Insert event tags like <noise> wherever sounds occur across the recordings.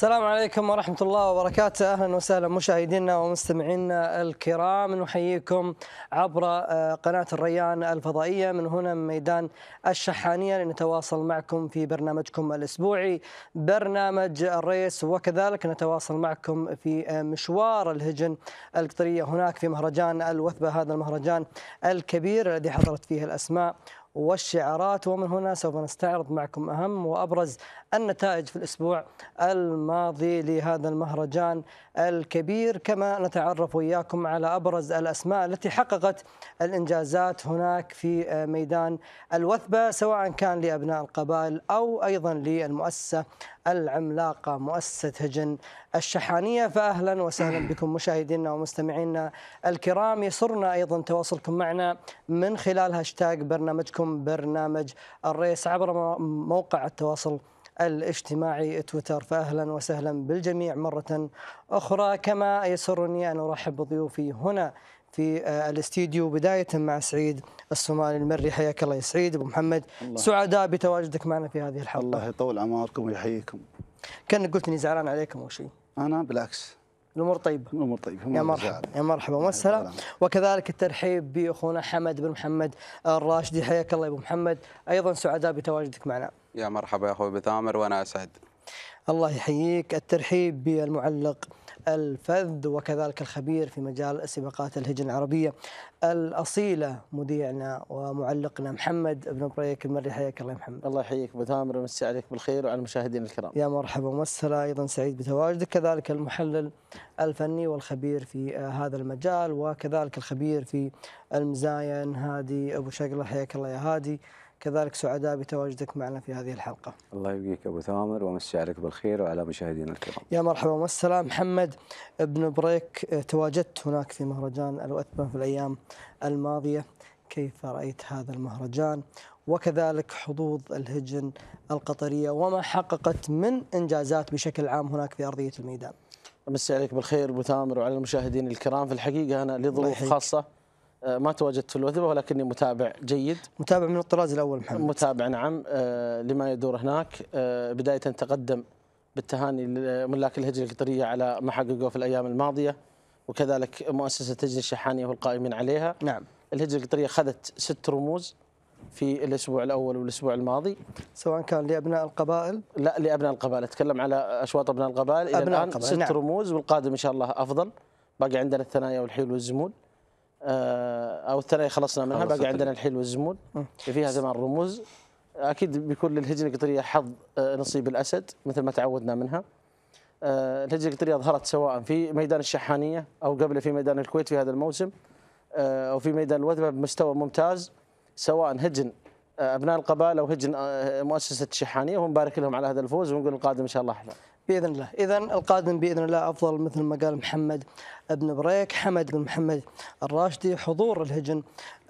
السلام عليكم ورحمة الله وبركاته أهلا وسهلا مشاهدينا ومستمعينا الكرام نحييكم عبر آه، قناة الريان الفضائية من هنا من ميدان الشحانية لنتواصل معكم في برنامجكم الأسبوعي برنامج الريس وكذلك نتواصل معكم في آه، مشوار الهجن القطرية هناك في مهرجان الوثبة هذا المهرجان الكبير الذي حضرت فيه الأسماء والشعارات ومن هنا سوف نستعرض معكم أهم وأبرز النتائج في الأسبوع الماضي لهذا المهرجان الكبير كما نتعرف إياكم على أبرز الأسماء التي حققت الإنجازات هناك في ميدان الوثبة سواء كان لأبناء القبائل أو أيضا للمؤسسة العملاقة مؤسسة هجن الشحانية فأهلا وسهلا <clears throat> بكم مشاهدينا ومستمعينا الكرام يسرنا أيضا تواصلكم معنا من خلال هاشتاج برنامجكم برنامج الريس عبر موقع التواصل الاجتماعي تويتر فأهلا وسهلا بالجميع مرة أخرى كما يسرني أن أرحب بضيوفي هنا في آه، الاستديو بداية مع سعيد الصومالي المري حياك الله يا سعيد أبو محمد سعداء بتواجدك معنا في هذه الحلقة الله يطول عمركم ويحييكم كأنك قلت إني زعلان عليكم أو شيء أنا بالعكس الامور طيبه الامور طيبه يا مرحبا يا مرحبا وسهلا وكذلك الترحيب باخونا حمد بن محمد الراشدي حياك الله يا ابو محمد ايضا سعداء بتواجدك معنا يا مرحبا يا اخوي بثامر وانا اسعد الله يحييك الترحيب بالمعلق الفذ وكذلك الخبير في مجال سباقات الهجن العربية الأصيلة مذيعنا ومعلقنا محمد بن بريك المري حياك الله يا محمد الله يحييك أبو تامر ومسي عليك بالخير وعلى المشاهدين الكرام يا مرحبا ومسهلا أيضا سعيد بتواجدك كذلك المحلل الفني والخبير في آه، هذا المجال وكذلك الخبير في المزاين هادي أبو شقلة حياك الله يا هادي كذلك سعداء بتواجدك معنا في هذه الحلقة الله يبقيك أبو ثامر ومسي عليك بالخير وعلى مشاهدينا الكرام يا مرحبا والسلام محمد بن بريك اه، تواجدت هناك في مهرجان الوأتبة في الأيام الماضية كيف رأيت هذا المهرجان وكذلك حظوظ الهجن القطرية وما حققت من إنجازات بشكل عام هناك في أرضية الميدان مسي عليك بالخير أبو ثامر وعلى المشاهدين الكرام في الحقيقة أنا لظروف خاصة آه، ما تواجدت في الوثبة ولكني متابع جيد متابع من الطراز الأول محمد متابع نعم آه، لما يدور هناك آه، بداية تقدم بالتهاني لملاك الهجرة القطرية على ما حققوه في الأيام الماضية وكذلك مؤسسة هجرة الشحانية والقائمين عليها نعم الهجرة القطرية خذت ست رموز في الاسبوع الاول والاسبوع الماضي سواء كان لابناء القبائل لا لابناء القبائل اتكلم على اشواط ابناء القبائل الى الان ست نعم. رموز والقادم ان شاء الله افضل باقي عندنا الثنايا والحيل والزمول آه، او الثانيه خلصنا منها باقي عندنا الحيل والزمول فيها ثمان رموز اكيد بيكون للهجنه القطريه حظ آه، نصيب الاسد مثل ما تعودنا منها آه، الهجنه القطريه ظهرت سواء في ميدان الشحانيه او قبله في ميدان الكويت في هذا الموسم او في ميدان الوثبه بمستوى ممتاز سواء هجن ابناء القبائل او هجن مؤسسه الشحانيه ونبارك لهم على هذا الفوز ونقول القادم ان شاء الله احلى باذن الله اذا القادم باذن الله افضل مثل ما قال محمد بن بريك حمد بن محمد الراشدي حضور الهجن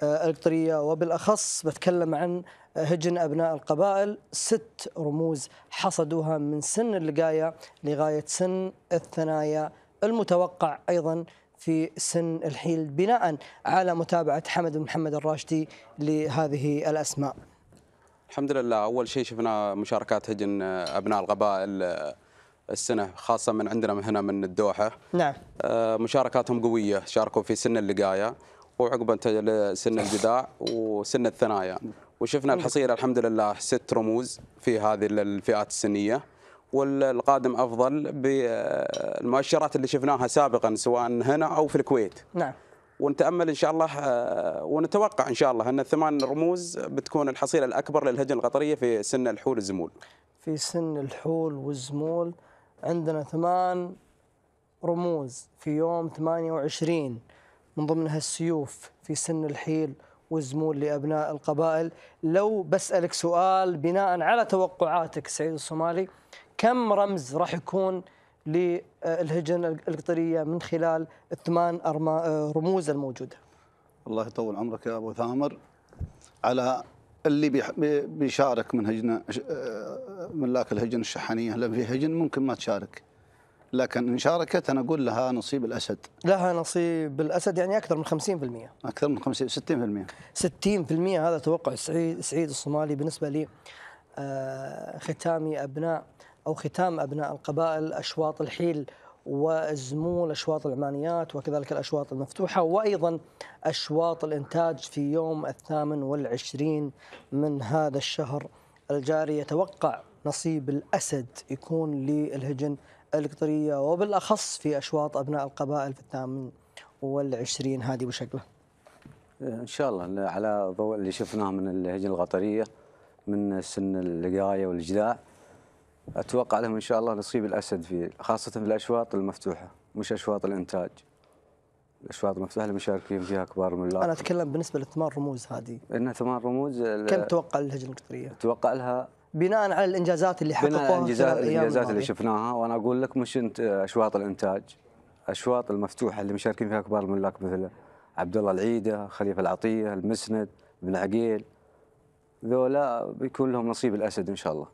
آه، القطريه وبالاخص بتكلم عن هجن ابناء القبائل ست رموز حصدوها من سن اللقايه لغايه سن الثنايا المتوقع ايضا في سن الحيل بناء على متابعه حمد بن محمد الراشدي لهذه الاسماء. الحمد لله اول شيء شفنا مشاركات هجن آه، ابناء القبائل آه، السنه خاصه من عندنا من هنا من الدوحه نعم آه، مشاركاتهم قويه شاركوا في سن اللقايه وعقبا سن الجذاع وسن الثنايا وشفنا الحصيله الحمد لله ست رموز في هذه الفئات السنيه والقادم افضل بالمؤشرات آه، اللي شفناها سابقا سواء هنا او في الكويت. نعم. ونتامل ان شاء الله آه، ونتوقع ان شاء الله ان الثمان رموز بتكون الحصيله الاكبر للهجن القطريه في سن الحول والزمول في سن الحول والزمول عندنا ثمان رموز في يوم 28 من ضمنها السيوف في سن الحيل والزمول لأبناء القبائل لو بسألك سؤال بناء على توقعاتك سعيد الصومالي كم رمز راح يكون للهجن القطرية من خلال الثمان آه، رموز الموجودة الله يطول عمرك يا أبو ثامر على اللي بيشارك من هجنة آه، ملاك الهجن الشحنية لأن في هجن ممكن ما تشارك لكن إن شاركت أنا أقول لها نصيب الأسد لها نصيب الأسد يعني أكثر من 50% أكثر من 50 60% 60% هذا توقع سعيد سعيد الصومالي بالنسبة لي آه، ختامي أبناء أو ختام أبناء القبائل أشواط الحيل وزمول أشواط العمانيات وكذلك الأشواط المفتوحة وأيضا أشواط الإنتاج في يوم الثامن والعشرين من هذا الشهر الجاري يتوقع نصيب الأسد يكون للهجن القطرية وبالأخص في أشواط أبناء القبائل في الثامن والعشرين هذه بشكله. إن شاء الله على ضوء اللي شفناه من الهجن القطرية من سن الوقاية والجذاع اتوقع لهم ان شاء الله نصيب الاسد في خاصه في الاشواط المفتوحه مش اشواط الانتاج الاشواط المفتوحه اللي مشاركين فيها كبار من انا اتكلم بالنسبه لثمان رموز هذه ان ثمان رموز كم توقع للهجنه القطريه؟ اتوقع لها بناء على الانجازات اللي حققوها بناء على الانجازات, الانجازات اللي شفناها وانا اقول لك مش انت اشواط الانتاج اشواط المفتوحه اللي مشاركين فيها كبار الملاك مثل عبد الله العيده، خليفه العطيه، المسند، ابن عقيل ذولا بيكون لهم نصيب الاسد ان شاء الله.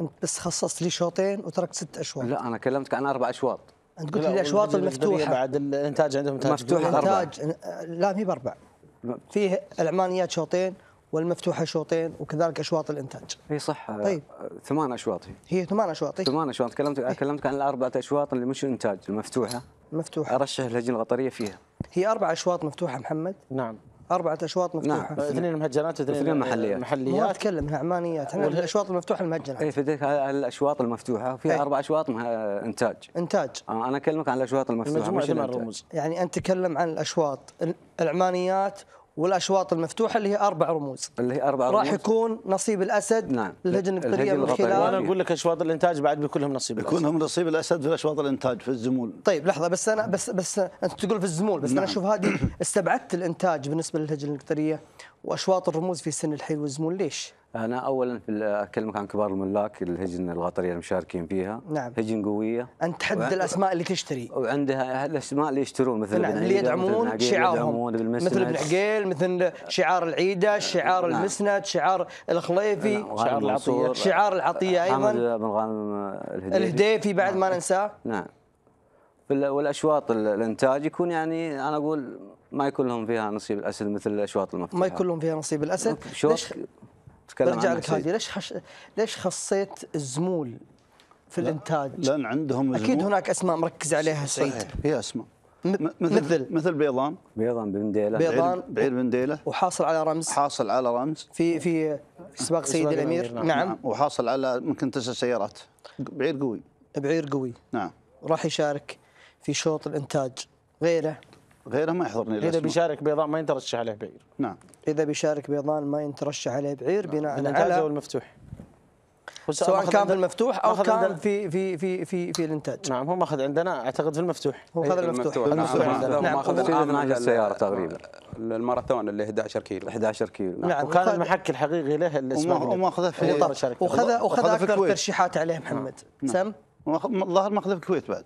انت بس خصصت لي شوطين وتركت ست اشواط لا انا كلمتك عن اربع اشواط انت قلت لي الاشواط المفتوحه بعد الانتاج عندهم انتاج مفتوح الانتاج لا مي باربع فيه العمانيات شوطين والمفتوحه شوطين وكذلك اشواط الانتاج. اي صح طيب ثمان اشواط هي. هي ثمان اشواط هي. إيه؟ ثمان اشواط كلمت إيه؟ كلمتك عن الاربعه اشواط اللي مش انتاج المفتوحه. مفتوحه. ارشح اللجنه القطريه فيها. هي اربع اشواط مفتوحه محمد. نعم. أربعة أشواط مفتوحة نعم اثنين مهجنات اثنين محليات محليات ما أتكلم عمانيات احنا والهل... الأشواط المفتوحة المهجنة إي في الأشواط المفتوحة وفيها إيه. أربع أشواط مه... إنتاج إنتاج آه، أنا أكلمك عن الأشواط المفتوحة مش الرموز يعني أنت تكلم عن الأشواط العمانيات والاشواط المفتوحه اللي هي اربع رموز اللي هي اربع رموز راح يكون نصيب الاسد نعم الهجن القريه من خلال وانا اقول لك اشواط الانتاج بعد بيكون لهم نصيب بيكون لهم نصيب الاسد في اشواط الانتاج في الزمول طيب لحظه بس انا بس بس انت تقول في الزمول بس نعم. انا اشوف هذه <clears throat> استبعدت الانتاج بالنسبه للهجنه القريه واشواط الرموز في سن الحيل والزمول ليش؟ انا اولا في اكلمك عن كبار الملاك الهجن الغطريه المشاركين فيها نعم هجن قويه انت تحدد الاسماء اللي تشتري وعندها الاسماء اللي يشترون مثل نعم اللي يدعمون شعارهم مثل ابن عقيل مثل شعار العيده آه، شعار نعم. المسند شعار الخليفي نعم. شعار العطيه شعار العطيه آه، ايضا حمد بن غانم الهديفي, الهديفي بعد نعم. ما ننساه نعم والاشواط الانتاج يكون يعني انا اقول ما يكون لهم فيها نصيب الاسد مثل الاشواط المفتوحه ما يكون لهم فيها نصيب الاسد ليش تكلم برجع لك هذه ليش حش... ليش خصيت الزمول في لا الانتاج؟ لان عندهم اكيد هناك اسماء مركز عليها سعيد هي اسماء مثل مثل بيضان بيضان بن ديله بيضان بعير بن ديله وحاصل على رمز حاصل على رمز في في سباق سيد الامير نعم. نعم, نعم وحاصل على ممكن تسع سيارات بعير قوي بعير قوي نعم راح يشارك في شوط الانتاج غيره غيره ما يحضرني اذا الأسماء. بيشارك بيضان ما يترشح عليه بعير نعم اذا بيشارك بيضان ما يترشح عليه بعير نعم. بناء على الانتاج او المفتوح سواء كان في المفتوح او كان في في في في في الانتاج نعم هو ماخذ عندنا اعتقد في المفتوح هو خذ المفتوح المفتوح نعم, ماخذ في من السياره تقريبا الماراثون اللي 11 كيلو 11 كيلو نعم, نعم. وكان المحك الحقيقي له وماخذه في وخذ وخذ اكثر ترشيحات عليه محمد نعم. سم نعم. الظاهر ماخذه في الكويت بعد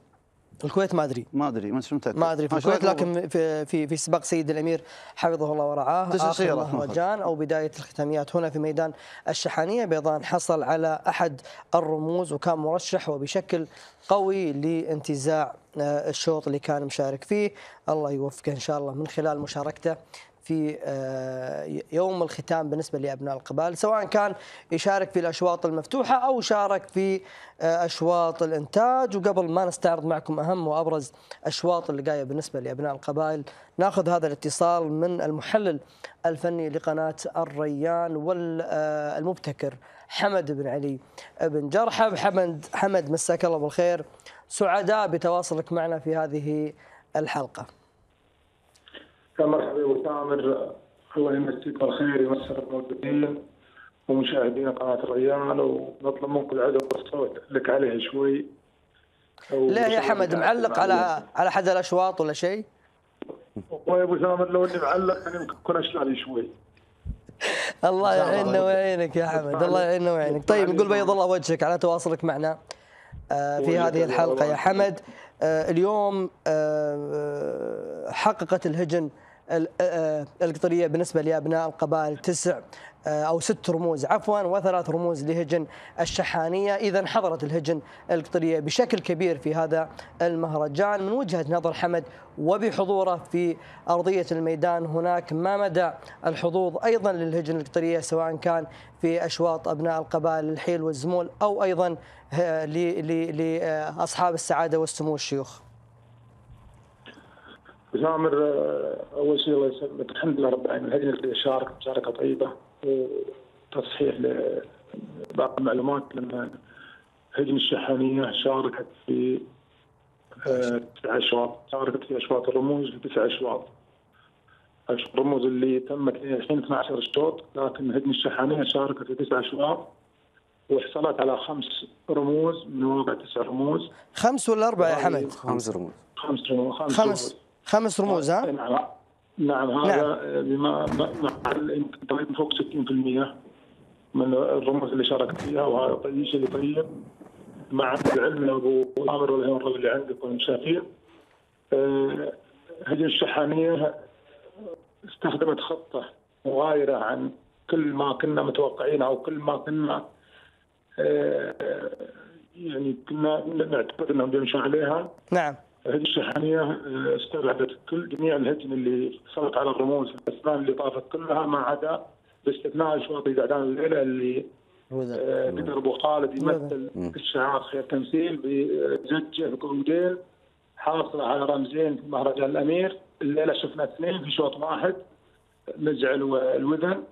الكويت ما ادري ما ادري ما متاكد ما ادري في الكويت لكن في في في سباق سيد الامير حفظه الله ورعاه اخر مهرجان او بدايه الختاميات هنا في ميدان الشحانيه بيضان حصل على احد الرموز وكان مرشح وبشكل قوي لانتزاع آه، الشوط اللي كان مشارك فيه الله يوفقه ان شاء الله من خلال مشاركته في آه، يوم الختام بالنسبة لأبناء القبائل سواء كان يشارك في الأشواط المفتوحة أو شارك في آه، أشواط الإنتاج وقبل ما نستعرض معكم أهم وأبرز أشواط اللقاية بالنسبة لأبناء القبائل ناخذ هذا الاتصال من المحلل الفني لقناة الريان والمبتكر حمد بن علي بن جرحب حمد حمد مساك الله بالخير سعداء بتواصلك معنا في هذه الحلقه مرحبا ابو تامر الله يمسيك بالخير يمسر الموجودين ومشاهدين قناه الريان ونطلب منك العذر والصوت لك عليها شوي لا يا حمد معلق على على احد الاشواط ولا شيء؟ والله يا ابو سامر لو اني معلق يعني ممكن اكون اشتغل شوي الله يعيننا ويعينك يا حمد الله يعيننا ويعينك طيب نقول بيض الله وجهك على تواصلك معنا آه، في هذه الحلقه يا حمد آه، اليوم آه، آه، حققت الهجن القطريه بالنسبه لابناء القبائل تسع آه، او ست رموز عفوا وثلاث رموز لهجن الشحانيه اذا حضرت الهجن القطريه بشكل كبير في هذا المهرجان من وجهه نظر حمد وبحضوره في ارضيه الميدان هناك ما مدى الحظوظ ايضا للهجن القطريه سواء كان في اشواط ابناء القبائل الحيل والزمول او ايضا آه، لاصحاب السعاده والسمو الشيوخ سامر آه، اول شيء الله يسلمك الحمد لله رب العالمين اللي شارك مشاركه طيبه وتصحيح لبعض المعلومات لما هجن الشحانيه شاركت في آه، تسع اشواط شاركت في اشواط الرموز في تسع اشواط الرموز اللي تمت الحين 12 شوط لكن هجن الشحانيه شاركت في تسع اشواط وحصلت على خمس رموز من واقع تسع رموز خمس ولا اربع يا حمد؟ خمس رموز خمس رموز خمس, خمس. رموز. خمس رموز ها؟ نعم نعم هذا نعم. بما تقريبا فوق 60% من الرموز اللي شاركت فيها وهذا طيب شيء طيب مع العلم ابو عامر الرجل اللي عندكم هذه أه الشحانيه استخدمت خطه مغايره عن كل ما كنا متوقعين او كل ما كنا آه، يعني كنا نعتقد انهم بيمشوا عليها نعم هذه الشحنيه آه، استبعدت كل جميع الهجن اللي حصلت على الرموز الاثمان اللي طافت كلها ما عدا باستثناء شواطئ زعدان الليله اللي قدر ابو خالد يمثل الشعار خير تمثيل بزجه بقعودين حاصله على رمزين في مهرجان الامير الليله شفنا اثنين في شوط واحد مزعل والوذن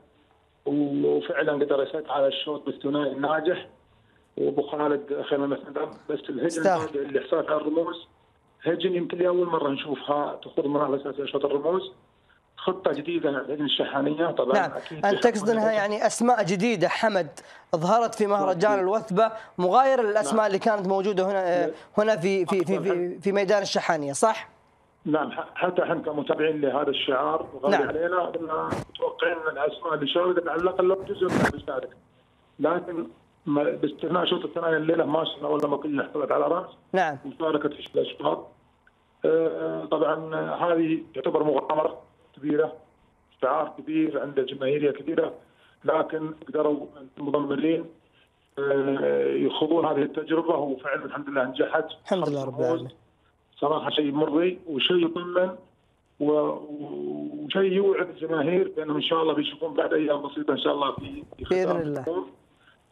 وفعلا قدر يسد على الشوط بالثنائي الناجح وابو خالد خير بس الهجم اللي حصلت على الرموز هجن يمكن لاول مره نشوفها تخوض على اساس انشطه الرموز خطه جديده لجنه يعني الشحانيه طبعا نعم. اكيد انت تقصد انها يعني اسماء جديده حمد ظهرت في مهرجان الوثبه مغايره للاسماء نعم. اللي كانت موجوده هنا آه، نعم. هنا في في في في, في ميدان الشحانيه صح؟ نعم حتى احنا كمتابعين لهذا الشعار وغالي نعم. علينا متوقعين ان الاسماء اللي شاركت على الاقل لو جزء منها بيشارك لكن باستثناء شوط الثاني الليله ما شفنا ولا ما كنا حصلت على راس نعم مشاركه في الأشخاص آه، طبعا هذه تعتبر مغامره كبيره استعار كبير عنده جماهيريه كبيره لكن قدروا المضمرين آه، يخوضون هذه التجربه وفعلا الحمد لله نجحت الحمد لله رب العالمين صراحه شيء مرضي وشيء يطمن وشيء يوعد الجماهير بانهم ان شاء الله بيشوفون بعد ايام بسيطه ان شاء الله في باذن الله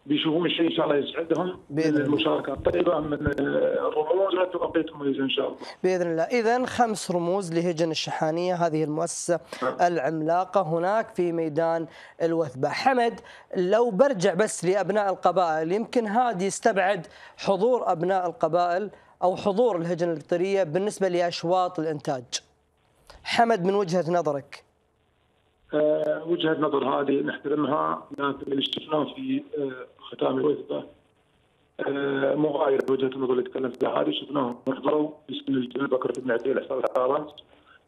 بيشوفون الشيء ان شاء الله يسعدهم باذن من المشاركه الطيبه من الرموز وتوقيت ان شاء الله. باذن الله، اذا خمس رموز لهجن الشحانيه هذه المؤسسه أه. العملاقه هناك في ميدان الوثبه. حمد لو برجع بس لابناء القبائل يمكن هذا يستبعد حضور ابناء القبائل او حضور الهجن القطريه بالنسبه لاشواط الانتاج. حمد من وجهه نظرك. آه، وجهه نظر هذه نحترمها لكن اللي شفناه في آه، ختام الوثبه آه، مغاير وجهه النظر اللي تكلمت فيها هذه شفناهم حضروا في سن الجيل بن عدي حصل حرارات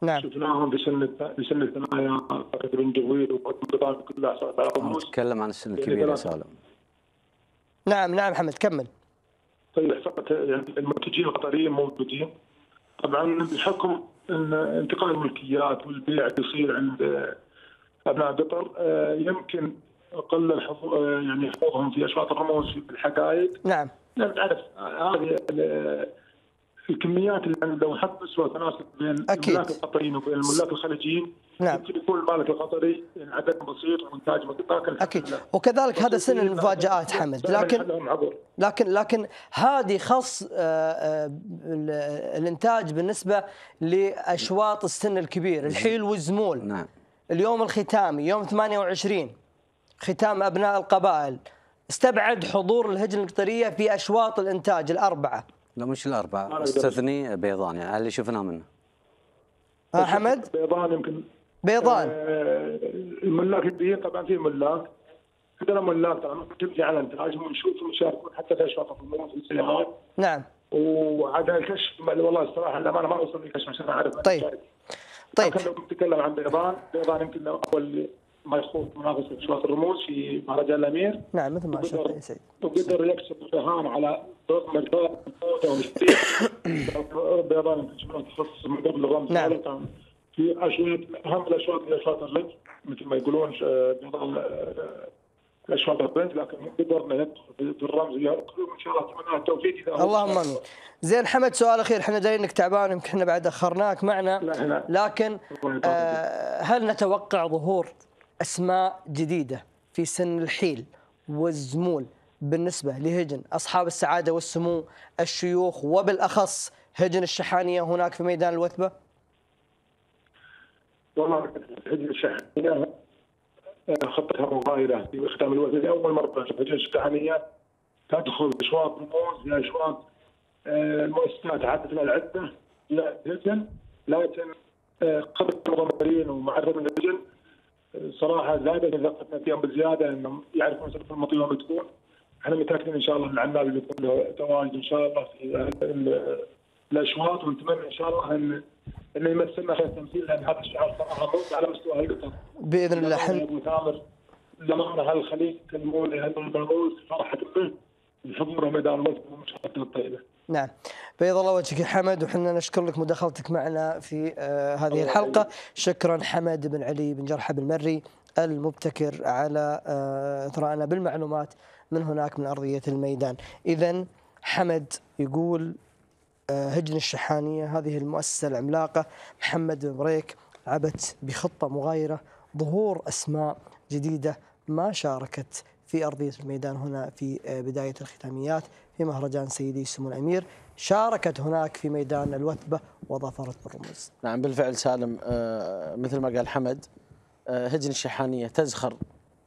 نعم شفناهم بسن بسن الثنايا بكره بن جويل والقطان كلها حصلت على نتكلم نعم، عن السن يعني الكبير يا سالم نعم نعم محمد كمل طيب فقط يعني المنتجين القطريين موجودين طبعا بحكم ان انتقال الملكيات والبيع يصير عند ابناء قطر آه، يمكن قل آه، يعني حظوظهم في اشواط الرموز في الحقائق نعم لان تعرف آه، هذه الكميات اللي يعني لو حط سوى تناسب بين أكيد. الملاك القطريين وبين الملاك الخليجيين نعم يكون المالك القطري يعني عدد بسيط وانتاج متكافئ اكيد وكذلك هذا سن المفاجات حمد لكن لكن لكن هذه خص الانتاج بالنسبه لاشواط السن الكبير نعم. الحيل والزمول نعم اليوم الختامي يوم 28 ختام أبناء القبائل استبعد حضور الهجنة القطرية في أشواط الإنتاج الأربعة لا مش الأربعة استثني بيضان يعني اللي شفناه منه ها حمد بيضان يمكن بيضان آه، الملاك البيئيين طبعا في ملاك عندنا ملاك طبعا تمشي على الانتاج ونشوفهم يشاركون حتى في أشواط الفنون نعم وعاد الكشف والله الصراحه الامانه ما وصل للكشف عشان اعرف طيب طيب لو نتكلم عن بيضان بيضان يمكن اول مشروط في شوط الرموز في مهرجان الامير نعم مثل ما اشرت يا سيد وقدر يكسب الرهان على بيضان <coughs> تخصص من قبل الرمز نعم في اشواط اهم الاشواط هي اشواط الرجل مثل ما يقولون بيضان آه، الاشواط البنت لكن قدرنا ندخل بالرمز ويا الكلوب ان شاء الله اتمنى التوفيق اذا اللهم امين. زين حمد سؤال اخير احنا دارين انك تعبان يمكن احنا بعد اخرناك معنا لكن آه هل نتوقع ظهور اسماء جديده في سن الحيل والزمول بالنسبه لهجن اصحاب السعاده والسمو الشيوخ وبالاخص هجن الشحانيه هناك في ميدان الوثبه؟ والله هجن الشحانيه خطتها مغايرة في ختام الوزن لأول مرة الجيش التحمية تدخل أشواط الموز الى أشواط آه، المؤسسات عادت الى العدة لا تسجل لكن آه، قبل المغمرين ومعرفة من صراحة زادت ثقتنا فيهم بالزيادة أنهم يعرفون سالفة المطية وين بتكون احنا متاكدين ان شاء الله ان العمال بيكون له تواجد ان شاء الله في الاشواط ونتمنى ان شاء الله ان انه يمثلنا في تمثيل لان هذا الشعار صراحه موجود على مستوى القطر باذن الله حل ابو ثامر زمامنا هالخليج تنمون لانه الملموس فرحه منه بحضوره ميدان الوطن ومشاركته الطيبه. نعم بيض الله وجهك يا حمد وحنا نشكر لك مداخلتك معنا في آه هذه الحلقه شكرا حمد بن علي بن جرحه بن مري المبتكر على آه اثراءنا بالمعلومات من هناك من ارضيه الميدان اذا حمد يقول آه، هجن الشحانية هذه المؤسسة العملاقة محمد بريك عبت بخطة مغايرة ظهور أسماء جديدة ما شاركت في أرضية الميدان هنا في آه، بداية الختاميات في مهرجان سيدي سمو الأمير شاركت هناك في ميدان الوثبة وظفرت بالرموز نعم بالفعل سالم آه، مثل ما قال حمد هجن الشحانية تزخر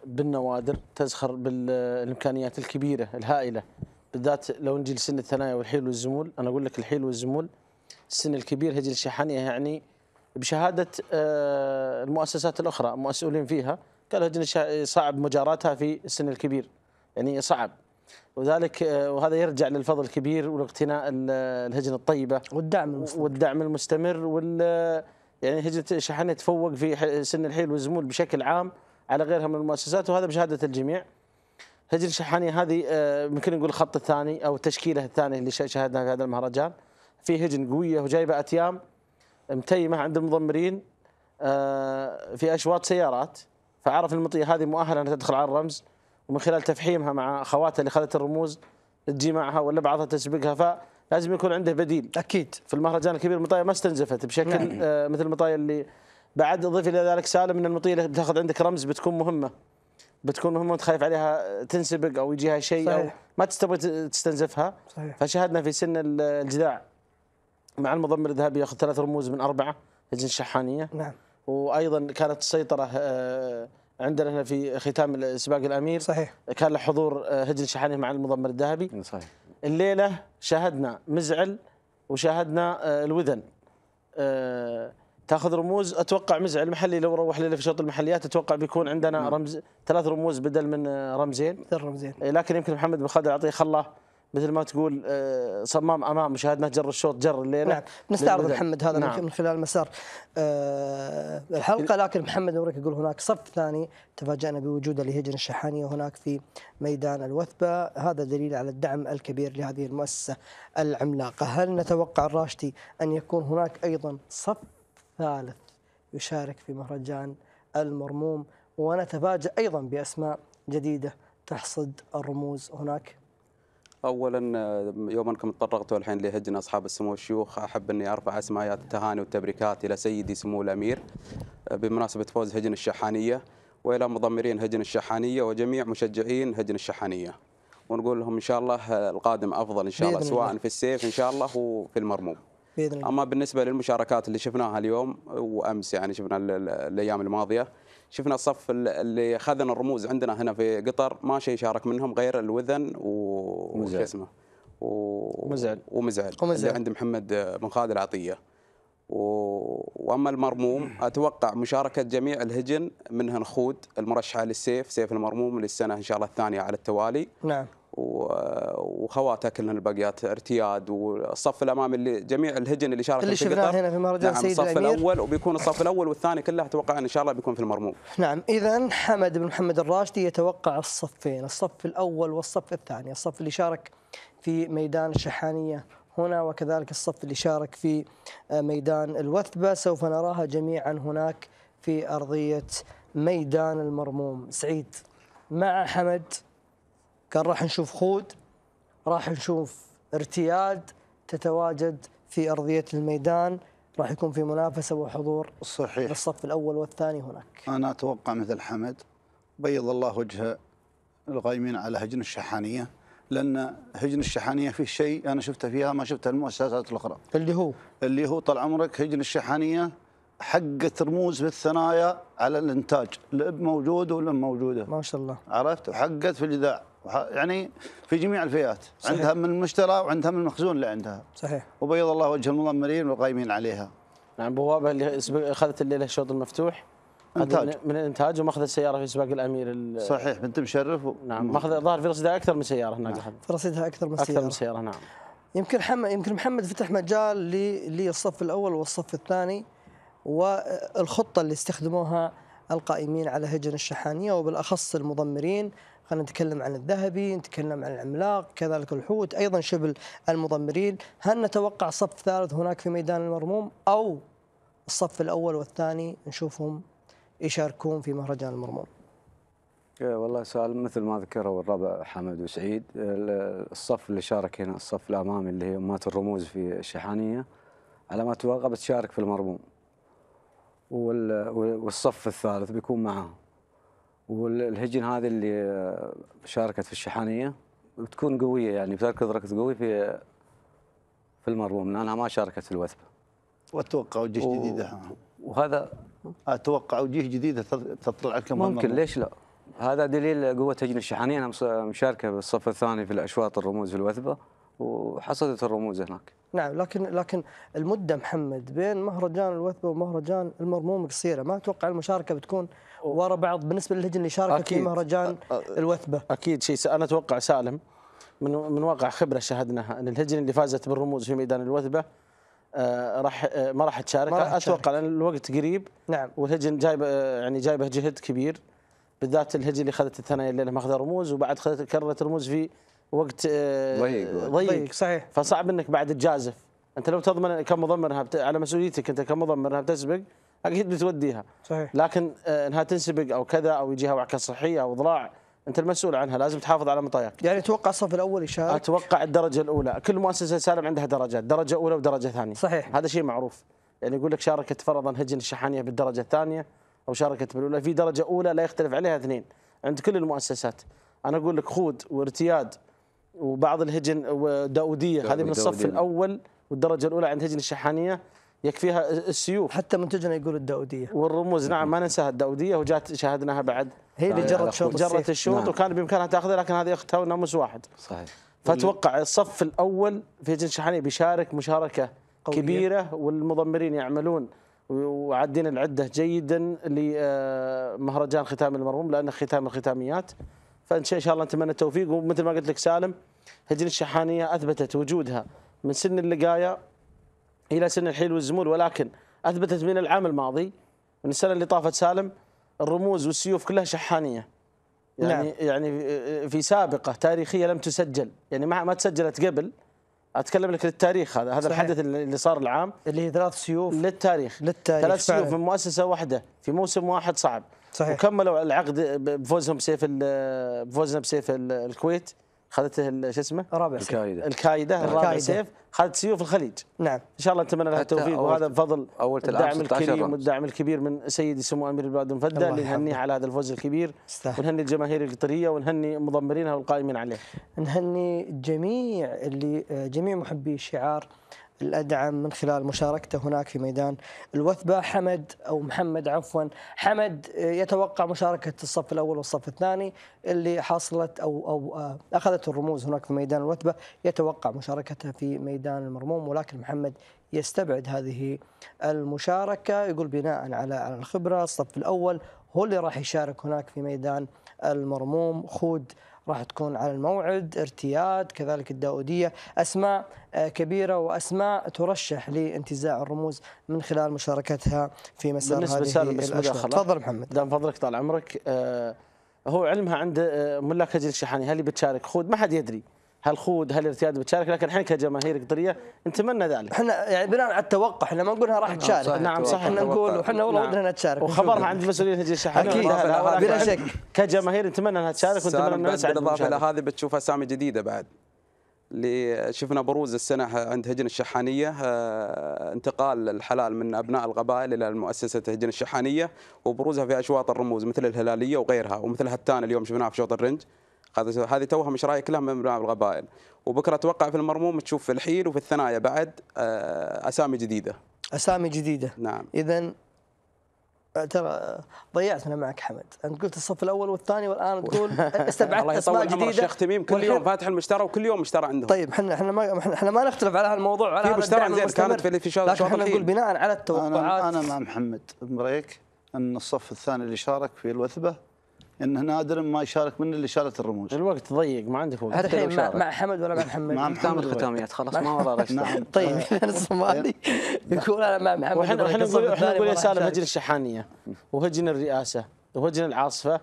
بالنوادر تزخر بالإمكانيات الكبيرة الهائلة بالذات لو نجي لسن الثنايا والحيل والزمول انا اقول لك الحيل والزمول السن الكبير هجل الشحانيه يعني بشهاده آه، المؤسسات الاخرى المسؤولين فيها قال هجر صعب مجاراتها في السن الكبير يعني صعب وذلك آه، وهذا يرجع للفضل الكبير والاقتناء الهجنه الطيبه والدعم المستمر والدعم المستمر وال يعني هجنه الشحانيه تفوق في سن الحيل والزمول بشكل عام على غيرها من المؤسسات وهذا بشهاده الجميع هجر الشحانيه هذه آه، ممكن نقول الخط الثاني أو التشكيلة الثانية اللي شاهدناها في هذا المهرجان في هجن قوية وجايبة أتيام متيمة عند المضمرين آه، في أشواط سيارات فعرف المطية هذه مؤهلة أنها تدخل على الرمز ومن خلال تفحيمها مع أخواتها اللي أخذت الرموز تجي معها ولا بعضها تسبقها فلازم يكون عنده بديل أكيد في المهرجان الكبير المطايا ما استنزفت بشكل نعم. آه، مثل المطايا اللي بعد اضيف الى ذلك سالم ان المطيه اللي بتاخذ عندك رمز بتكون مهمه بتكون وانت خايف عليها تنسبق او يجيها شيء صحيح. او ما تستبغي تستنزفها صحيح. فشاهدنا في سن الجذاع مع المضمر الذهبي ياخذ ثلاث رموز من اربعه لجنه الشحانيه نعم وايضا كانت السيطره آه، عندنا هنا في ختام سباق الامير صحيح كان له حضور آه، هجن شحاني مع المضمر الذهبي نعم، صحيح الليله شاهدنا مزعل وشاهدنا آه، الوذن تاخذ رموز اتوقع مزع المحلي لو روح لنا في شوط المحليات اتوقع بيكون عندنا مم. نعم. رمز ثلاث رموز بدل من رمزين بدل رمزين إيه، لكن يمكن محمد بن خالد اعطيه خلاه مثل ما تقول آه، صمام امام مشاهدنا جر الشوط جر الليله نعم نستعرض محمد هذا نعم. من خلال مسار أه الحلقه لكن محمد نوريك يقول هناك صف ثاني تفاجانا بوجود لهجن الشحانيه هناك في ميدان الوثبه هذا دليل على الدعم الكبير لهذه المؤسسه العملاقه هل نتوقع الراشدي ان يكون هناك ايضا صف ثالث يشارك في مهرجان المرموم ونتفاجأ أيضا بأسماء جديدة تحصد الرموز هناك اولا آه، يوم انكم تطرقتوا الحين لهجن اصحاب السمو الشيوخ احب اني ارفع اسمايات التهاني والتبريكات الى سيدي سمو الامير آه، بمناسبه فوز هجن الشحانيه والى مضمرين هجن الشحانيه وجميع مشجعين هجن الشحانيه ونقول لهم ان شاء الله آه، القادم افضل ان شاء الله سواء في السيف ان شاء الله وفي المرموم باذن الله اما بالنسبه للمشاركات اللي شفناها اليوم وامس يعني شفنا الايام الماضيه شفنا الصف اللي اخذنا الرموز عندنا هنا في قطر ما شيء شارك منهم غير الوذن وش اسمه ومزعل ومزعل ومزعل اللي عند محمد بن خالد العطيه و... واما المرموم اتوقع مشاركه جميع الهجن منهن خود المرشحه للسيف سيف المرموم للسنه ان شاء الله الثانيه على التوالي نعم وخواته كلنا الباقيات ارتياد والصف الامامي اللي جميع الهجن اللي شارك اللي في قطر هنا في مهرجان نعم سيد الامير الصف الاول وبيكون الصف الاول والثاني كله اتوقع ان شاء الله بيكون في المرموم نعم اذا حمد بن محمد الراشدي يتوقع الصفين الصف الاول والصف الثاني الصف اللي شارك في ميدان الشحانيه هنا وكذلك الصف اللي شارك في آه، ميدان الوثبه سوف نراها جميعا هناك في ارضيه ميدان المرموم سعيد مع حمد كان راح نشوف خود راح نشوف ارتياد تتواجد في أرضية الميدان راح يكون في منافسة وحضور صحيح الصف الأول والثاني هناك أنا أتوقع مثل حمد بيض الله وجه الغايمين على هجن الشحانية لأن هجن الشحانية في شيء أنا شفته فيها ما شفته المؤسسات الأخرى اللي هو اللي هو طال عمرك هجن الشحانية حقة رموز في الثنايا على الإنتاج الاب موجود والام موجودة ما شاء الله عرفت وحقت في الإذاعة يعني في جميع الفئات صحيح. عندها من المشترى وعندها من المخزون اللي عندها صحيح وبيض الله وجه المضمرين والقائمين عليها نعم بوابه اللي اخذت الليله الشوط المفتوح انتاج من الانتاج وماخذ السياره في سباق الامير صحيح بنت مشرف و... نعم ماخذ الظاهر في رصيدها اكثر من سياره هناك نعم. في رصيدها اكثر من سياره اكثر من سياره نعم يمكن محمد يمكن محمد فتح مجال للصف الاول والصف الثاني والخطه اللي استخدموها القائمين على هجن الشحانيه وبالاخص المضمرين خلينا نتكلم عن الذهبي نتكلم عن العملاق كذلك الحوت أيضا شبل المضمرين هل نتوقع صف ثالث هناك في ميدان المرموم أو الصف الأول والثاني نشوفهم يشاركون في مهرجان المرموم إيه، والله سؤال مثل ما ذكره الربع حمد وسعيد الصف اللي شارك هنا الصف الامامي اللي هي امات الرموز في الشحانيه على ما اتوقع بتشارك في المرموم والصف الثالث بيكون معاهم والهجن هذه اللي آه، شاركت في الشحانيه بتكون قويه يعني بتركض ركض قوي في في المرموم لانها ما شاركت في الوثبه. واتوقع جيش و... جديده وهذا اتوقع جيش جديده تطلع لكم ممكن ليش لا؟ هذا دليل قوه هجن الشحانيه انها مشاركه بالصف الثاني في الاشواط الرموز في الوثبه وحصدت الرموز هناك. نعم لكن لكن المده محمد بين مهرجان الوثبه ومهرجان المرموم قصيره ما اتوقع المشاركه بتكون ورا بعض بالنسبه للهجن اللي شاركت في مهرجان الوثبه اكيد شيء انا اتوقع سالم من من واقع خبره شهدناها ان الهجن اللي فازت بالرموز في ميدان الوثبه آه، راح آه، ما راح تشارك ما اتوقع لان الوقت قريب نعم والهجن جايب آه، يعني جايبه جهد كبير بالذات الهجن اللي اخذت الثنايا الليله ماخذه رموز وبعد اخذت كررت رموز في وقت ضيق ضيق صحيح فصعب انك بعد تجازف انت لو تضمن كمضمرها على مسؤوليتك انت كمضمرها بتسبق اكيد بتوديها صحيح لكن آه، انها تنسبق او كذا او يجيها وعكه صحيه او ضراع انت المسؤول عنها لازم تحافظ على مطاياك يعني اتوقع الصف الاول يشارك اتوقع الدرجه الاولى كل مؤسسه سالم عندها درجات درجه اولى ودرجه ثانيه صحيح هذا شيء معروف يعني يقول لك شاركت فرضا هجن الشحانيه بالدرجه الثانيه او شاركت بالاولى في درجه اولى لا يختلف عليها اثنين عند كل المؤسسات انا اقول لك خود وارتياد وبعض الهجن وداوديه هذه من الصف الاول والدرجه الاولى عند هجن الشحانيه يكفيها السيوف حتى منتجنا يقول الداوديه والرموز نعم ما ننساها الداوديه وجات شاهدناها بعد هي اللي آه، جرت شوط جرت الشوط نعم. وكان بامكانها تاخذها لكن هذه اختها وناموس واحد صحيح فاتوقع الصف الاول في شحنيه بيشارك مشاركه قوية. كبيره والمضمرين يعملون وعدين العده جيدا لمهرجان آه، ختام المرموم لانه ختام الختاميات فان شاء الله نتمنى التوفيق ومثل ما قلت لك سالم هجن الشحانيه اثبتت وجودها من سن اللقايه إلى سن الحيل والزمول ولكن أثبتت من العام الماضي من السنة اللي طافت سالم الرموز والسيوف كلها شحانية يعني نعم. يعني آه، آه، في سابقة تاريخية لم تسجل يعني ما ما تسجلت قبل اتكلم لك للتاريخ هذا هذا صحيح. الحدث اللي صار العام اللي هي ثلاث سيوف للتاريخ للتاريخ ثلاث فعلا. سيوف من مؤسسه واحده في موسم واحد صعب صحيح وكملوا العقد بفوزهم بسيف بفوزنا بسيف الكويت خذته شو اسمه؟ رابع سيف الكايده الكايده الرابع سيف خذت سيوف الخليج نعم ان شاء الله نتمنى لها التوفيق وهذا بفضل اول الدعم الكريم والدعم الكبير من سيدي سمو امير البلاد المفدى اللي نهنيه على هذا الفوز الكبير استهل. ونهني الجماهير القطريه ونهني مضمرينها والقائمين عليه نهني جميع اللي جميع محبي الشعار الأدعم من خلال مشاركته هناك في ميدان الوثبة حمد أو محمد عفوا حمد آه، يتوقع مشاركة الصف الأول والصف الثاني اللي حصلت أو أو آه، أخذت الرموز هناك في ميدان الوثبة يتوقع مشاركتها في ميدان المرموم ولكن محمد يستبعد هذه المشاركة يقول بناء على على الخبرة الصف الأول هو اللي راح يشارك هناك في ميدان المرموم خود راح تكون على الموعد ارتياد كذلك الداودية أسماء آه، كبيرة وأسماء ترشح لانتزاع الرموز من خلال مشاركتها في مسار بالنسبة هذه بس تفضل محمد دام فضلك طال عمرك آه، هو علمها عند آه، ملاك هجل الشحاني هل بتشارك خود ما حد يدري هل هالارتياد بتشارك لكن احنا كجماهير قطريه نتمنى ذلك احنا يعني بناء على التوقع احنا ما نقولها راح نعم، تشارك نعم صح احنا نقول وحنا والله نعم. ودنا انها تشارك وخبرها عند مسؤولين هجي الشحن اكيد بلا شك كجماهير نتمنى انها تشارك ونتمنى انها تشارك. بالاضافه الى هذه بتشوف اسامي جديده بعد اللي شفنا بروز السنه عند هجن الشحانيه آه، انتقال الحلال من ابناء القبائل الى مؤسسه هجن الشحانيه وبروزها في اشواط الرموز مثل الهلاليه وغيرها ومثل هتان اليوم شفناها في شوط الرنج هذا هذه مش شرعيه كلها ممنوعه القبائل وبكره اتوقع في المرموم تشوف في الحيل وفي الثنايا بعد آه، اسامي جديده اسامي جديده نعم اذا آه، ترى آه، ضيعتنا معك حمد انت قلت الصف الاول والثاني والان تقول <laughs> استبعدت الله يطول جديده الشيخ تميم كل يوم فاتح المشترى وكل يوم مشترى عندهم طيب احنا احنا ما احنا ما نختلف على هالموضوع وعلى هذا مشترى زين كانت في في لكن احنا نقول بناء على التوقعات انا انا مع محمد بريك ان الصف الثاني اللي شارك في الوثبه انه نادر ما يشارك منه اللي شالت الرموز الوقت ضيق ما عندك وقت الحين مع, مع حمد ولا مع <laughs> محمد مع نعم. محمد <laughs> الختاميات خلاص ما ورا نعم <laughs> طيب نعم. الصومالي يقول انا مع محمد احنا نقول يا سالم هجن الشحانيه وهجن الرئاسه وهجن العاصفه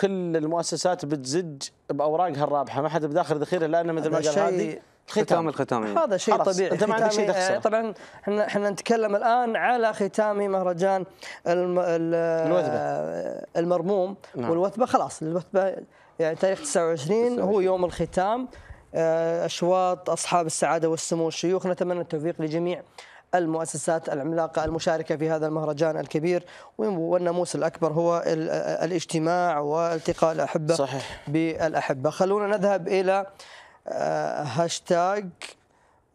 كل المؤسسات بتزج باوراقها الرابحه ما حد بداخل ذخيره لانه مثل ما قال هذه ختام الختامي إيه. هذا شيء آه، طبيعي انت ما عندك شيء آه، طبعا احنا احنا نتكلم الان على ختام مهرجان الم... الوثبه آه، المرموم نعم. والوثبه خلاص الوثبه يعني تاريخ 29, 29 هو يوم الختام اشواط اصحاب السعاده والسمو الشيوخ نتمنى التوفيق لجميع المؤسسات العملاقة المشاركة في هذا المهرجان الكبير والناموس الأكبر هو الاجتماع والتقاء الأحبة صحيح. بالأحبة خلونا نذهب إلى هاشتاج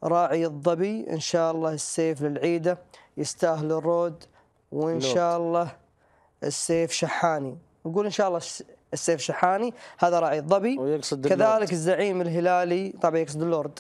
راعي الظبي ان شاء الله السيف للعيده يستاهل الرود وان شاء الله السيف شحاني نقول ان شاء الله السيف شحاني هذا راعي الظبي ويقصد كذلك الزعيم الهلالي طبعا يقصد اللورد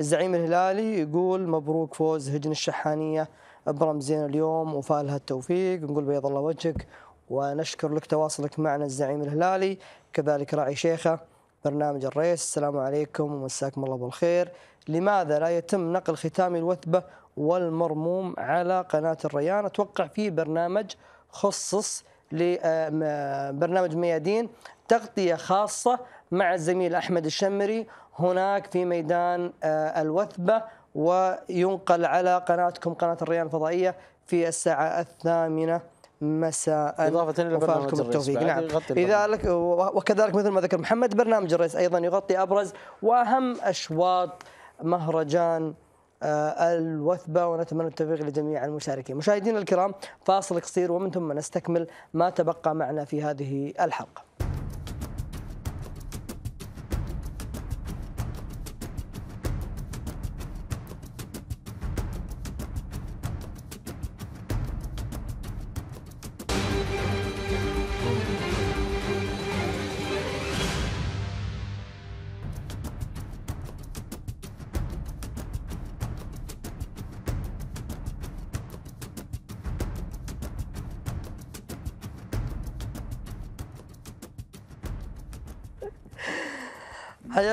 الزعيم الهلالي يقول مبروك فوز هجن الشحانيه برمزين اليوم وفالها التوفيق نقول بيض الله وجهك ونشكر لك تواصلك معنا الزعيم الهلالي كذلك راعي شيخه برنامج الريس السلام عليكم ومساكم الله بالخير لماذا لا يتم نقل ختام الوثبة والمرموم على قناة الريان أتوقع في برنامج خصص لبرنامج ميادين تغطية خاصة مع الزميل أحمد الشمري هناك في ميدان آه، الوثبة وينقل على قناتكم قناة الريان الفضائية في الساعة الثامنة مساء اضافه الى برنامج التوفيق نعم لذلك وكذلك مثل ما ذكر محمد برنامج الرئيس ايضا يغطي ابرز واهم اشواط مهرجان آه، الوثبة ونتمنى التوفيق لجميع المشاركين مشاهدينا الكرام فاصل قصير ومن ثم نستكمل ما تبقى معنا في هذه الحلقة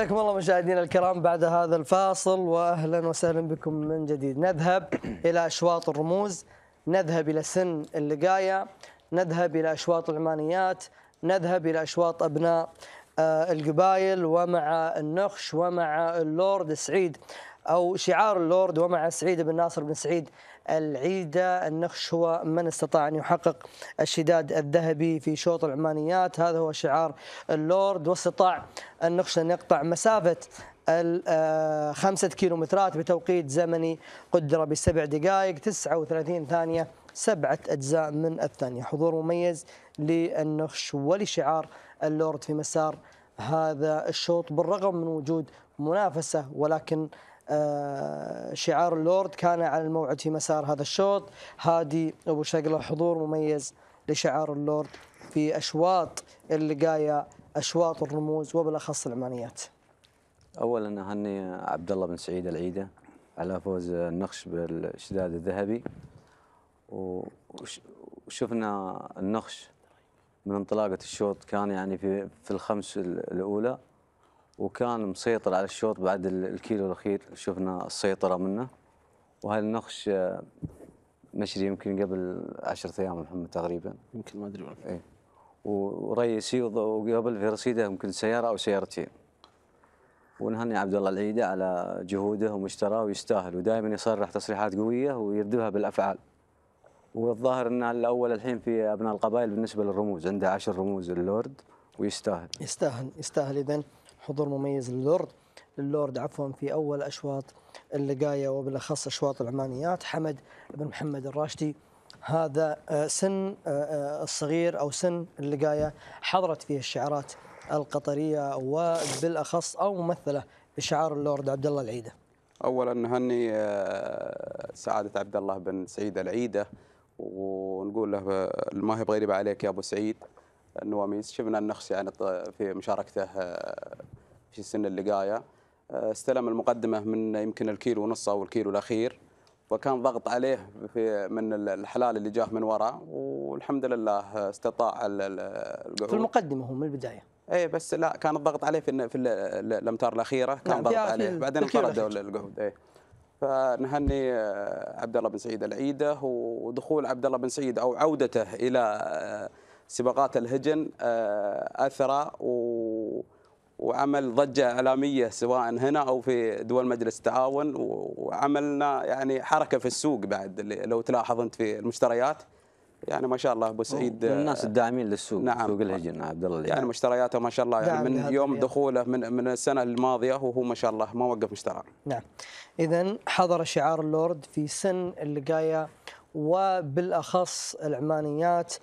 حياكم الله مشاهدينا الكرام بعد هذا الفاصل واهلا وسهلا بكم من جديد نذهب الى اشواط الرموز نذهب الى سن اللقايه نذهب الى اشواط العمانيات نذهب الى اشواط ابناء آه، القبائل ومع النخش ومع اللورد سعيد او شعار اللورد ومع سعيد بن ناصر بن سعيد العيدة النخش هو من استطاع أن يحقق الشداد الذهبي في شوط العمانيات هذا هو شعار اللورد واستطاع النخش أن يقطع مسافة الخمسة آه، كيلومترات بتوقيت زمني قدر بسبع دقائق 39 ثانية سبعة أجزاء من الثانية حضور مميز للنخش ولشعار اللورد في مسار هذا الشوط بالرغم من وجود منافسة ولكن آه، شعار اللورد كان على الموعد في مسار هذا الشوط هادي أبو شقلة حضور مميز لشعار اللورد في أشواط اللقاية أشواط الرموز وبالأخص العمانيات أولا أهني عبد الله بن سعيد العيدة على فوز النخش بالشداد الذهبي وشفنا النخش من انطلاقة الشوط كان يعني في في الخمس الأولى وكان مسيطر على الشوط بعد الكيلو الاخير شفنا السيطره منه وهالنقش آه، مشري يمكن قبل 10 ايام محمد تقريبا يمكن ما ادري والله اي وريسي وقبل في رصيده يمكن سياره او سيارتين ونهني عبد الله العيده على جهوده ومشتراه ويستاهل ودائما يصرح تصريحات قويه ويردبها بالافعال والظاهر ان الاول الحين في ابناء القبائل بالنسبه للرموز عنده عشر رموز اللورد ويستاهل يستاهل يستاهل اذا حضور مميز للورد للورد عفوا في اول اشواط اللقايه وبالاخص اشواط العمانيات حمد بن محمد الراشدي هذا آه، سن آه، آه، الصغير او سن اللقايه حضرت فيه الشعارات القطريه وبالاخص او ممثله بشعار اللورد عبد الله العيده. اولا نهني سعاده عبد الله بن سعيد العيده ونقول له ما هي بغريبه عليك يا ابو سعيد النواميس شفنا النخس يعني في مشاركته آه، في سن اللقايه آه، استلم المقدمه من يمكن الكيلو ونص او الكيلو الاخير وكان ضغط عليه في من الحلال اللي جاه من وراء والحمد لله استطاع القعود في المقدمه هو من البدايه اي بس لا كان الضغط عليه في في الامتار الاخيره كان نعم ضغط عليه بعدين انطردوا القعود اي فنهني آه، عبد الله بن سعيد العيده ودخول عبد الله بن سعيد او عودته الى سباقات الهجن آه، اثرى و وعمل ضجة إعلامية سواء هنا أو في دول مجلس التعاون وعملنا يعني حركة في السوق بعد لو تلاحظ أنت في المشتريات يعني ما شاء الله ابو سعيد من الناس آه، الداعمين للسوق نعم سوق الهجن عبد الله يعني, مشترياته ما شاء الله يعني نعم، من نعم، يوم نعم. دخوله من من السنه الماضيه وهو ما شاء الله ما وقف مشترى نعم اذا حضر شعار اللورد في سن اللقايه وبالاخص العمانيات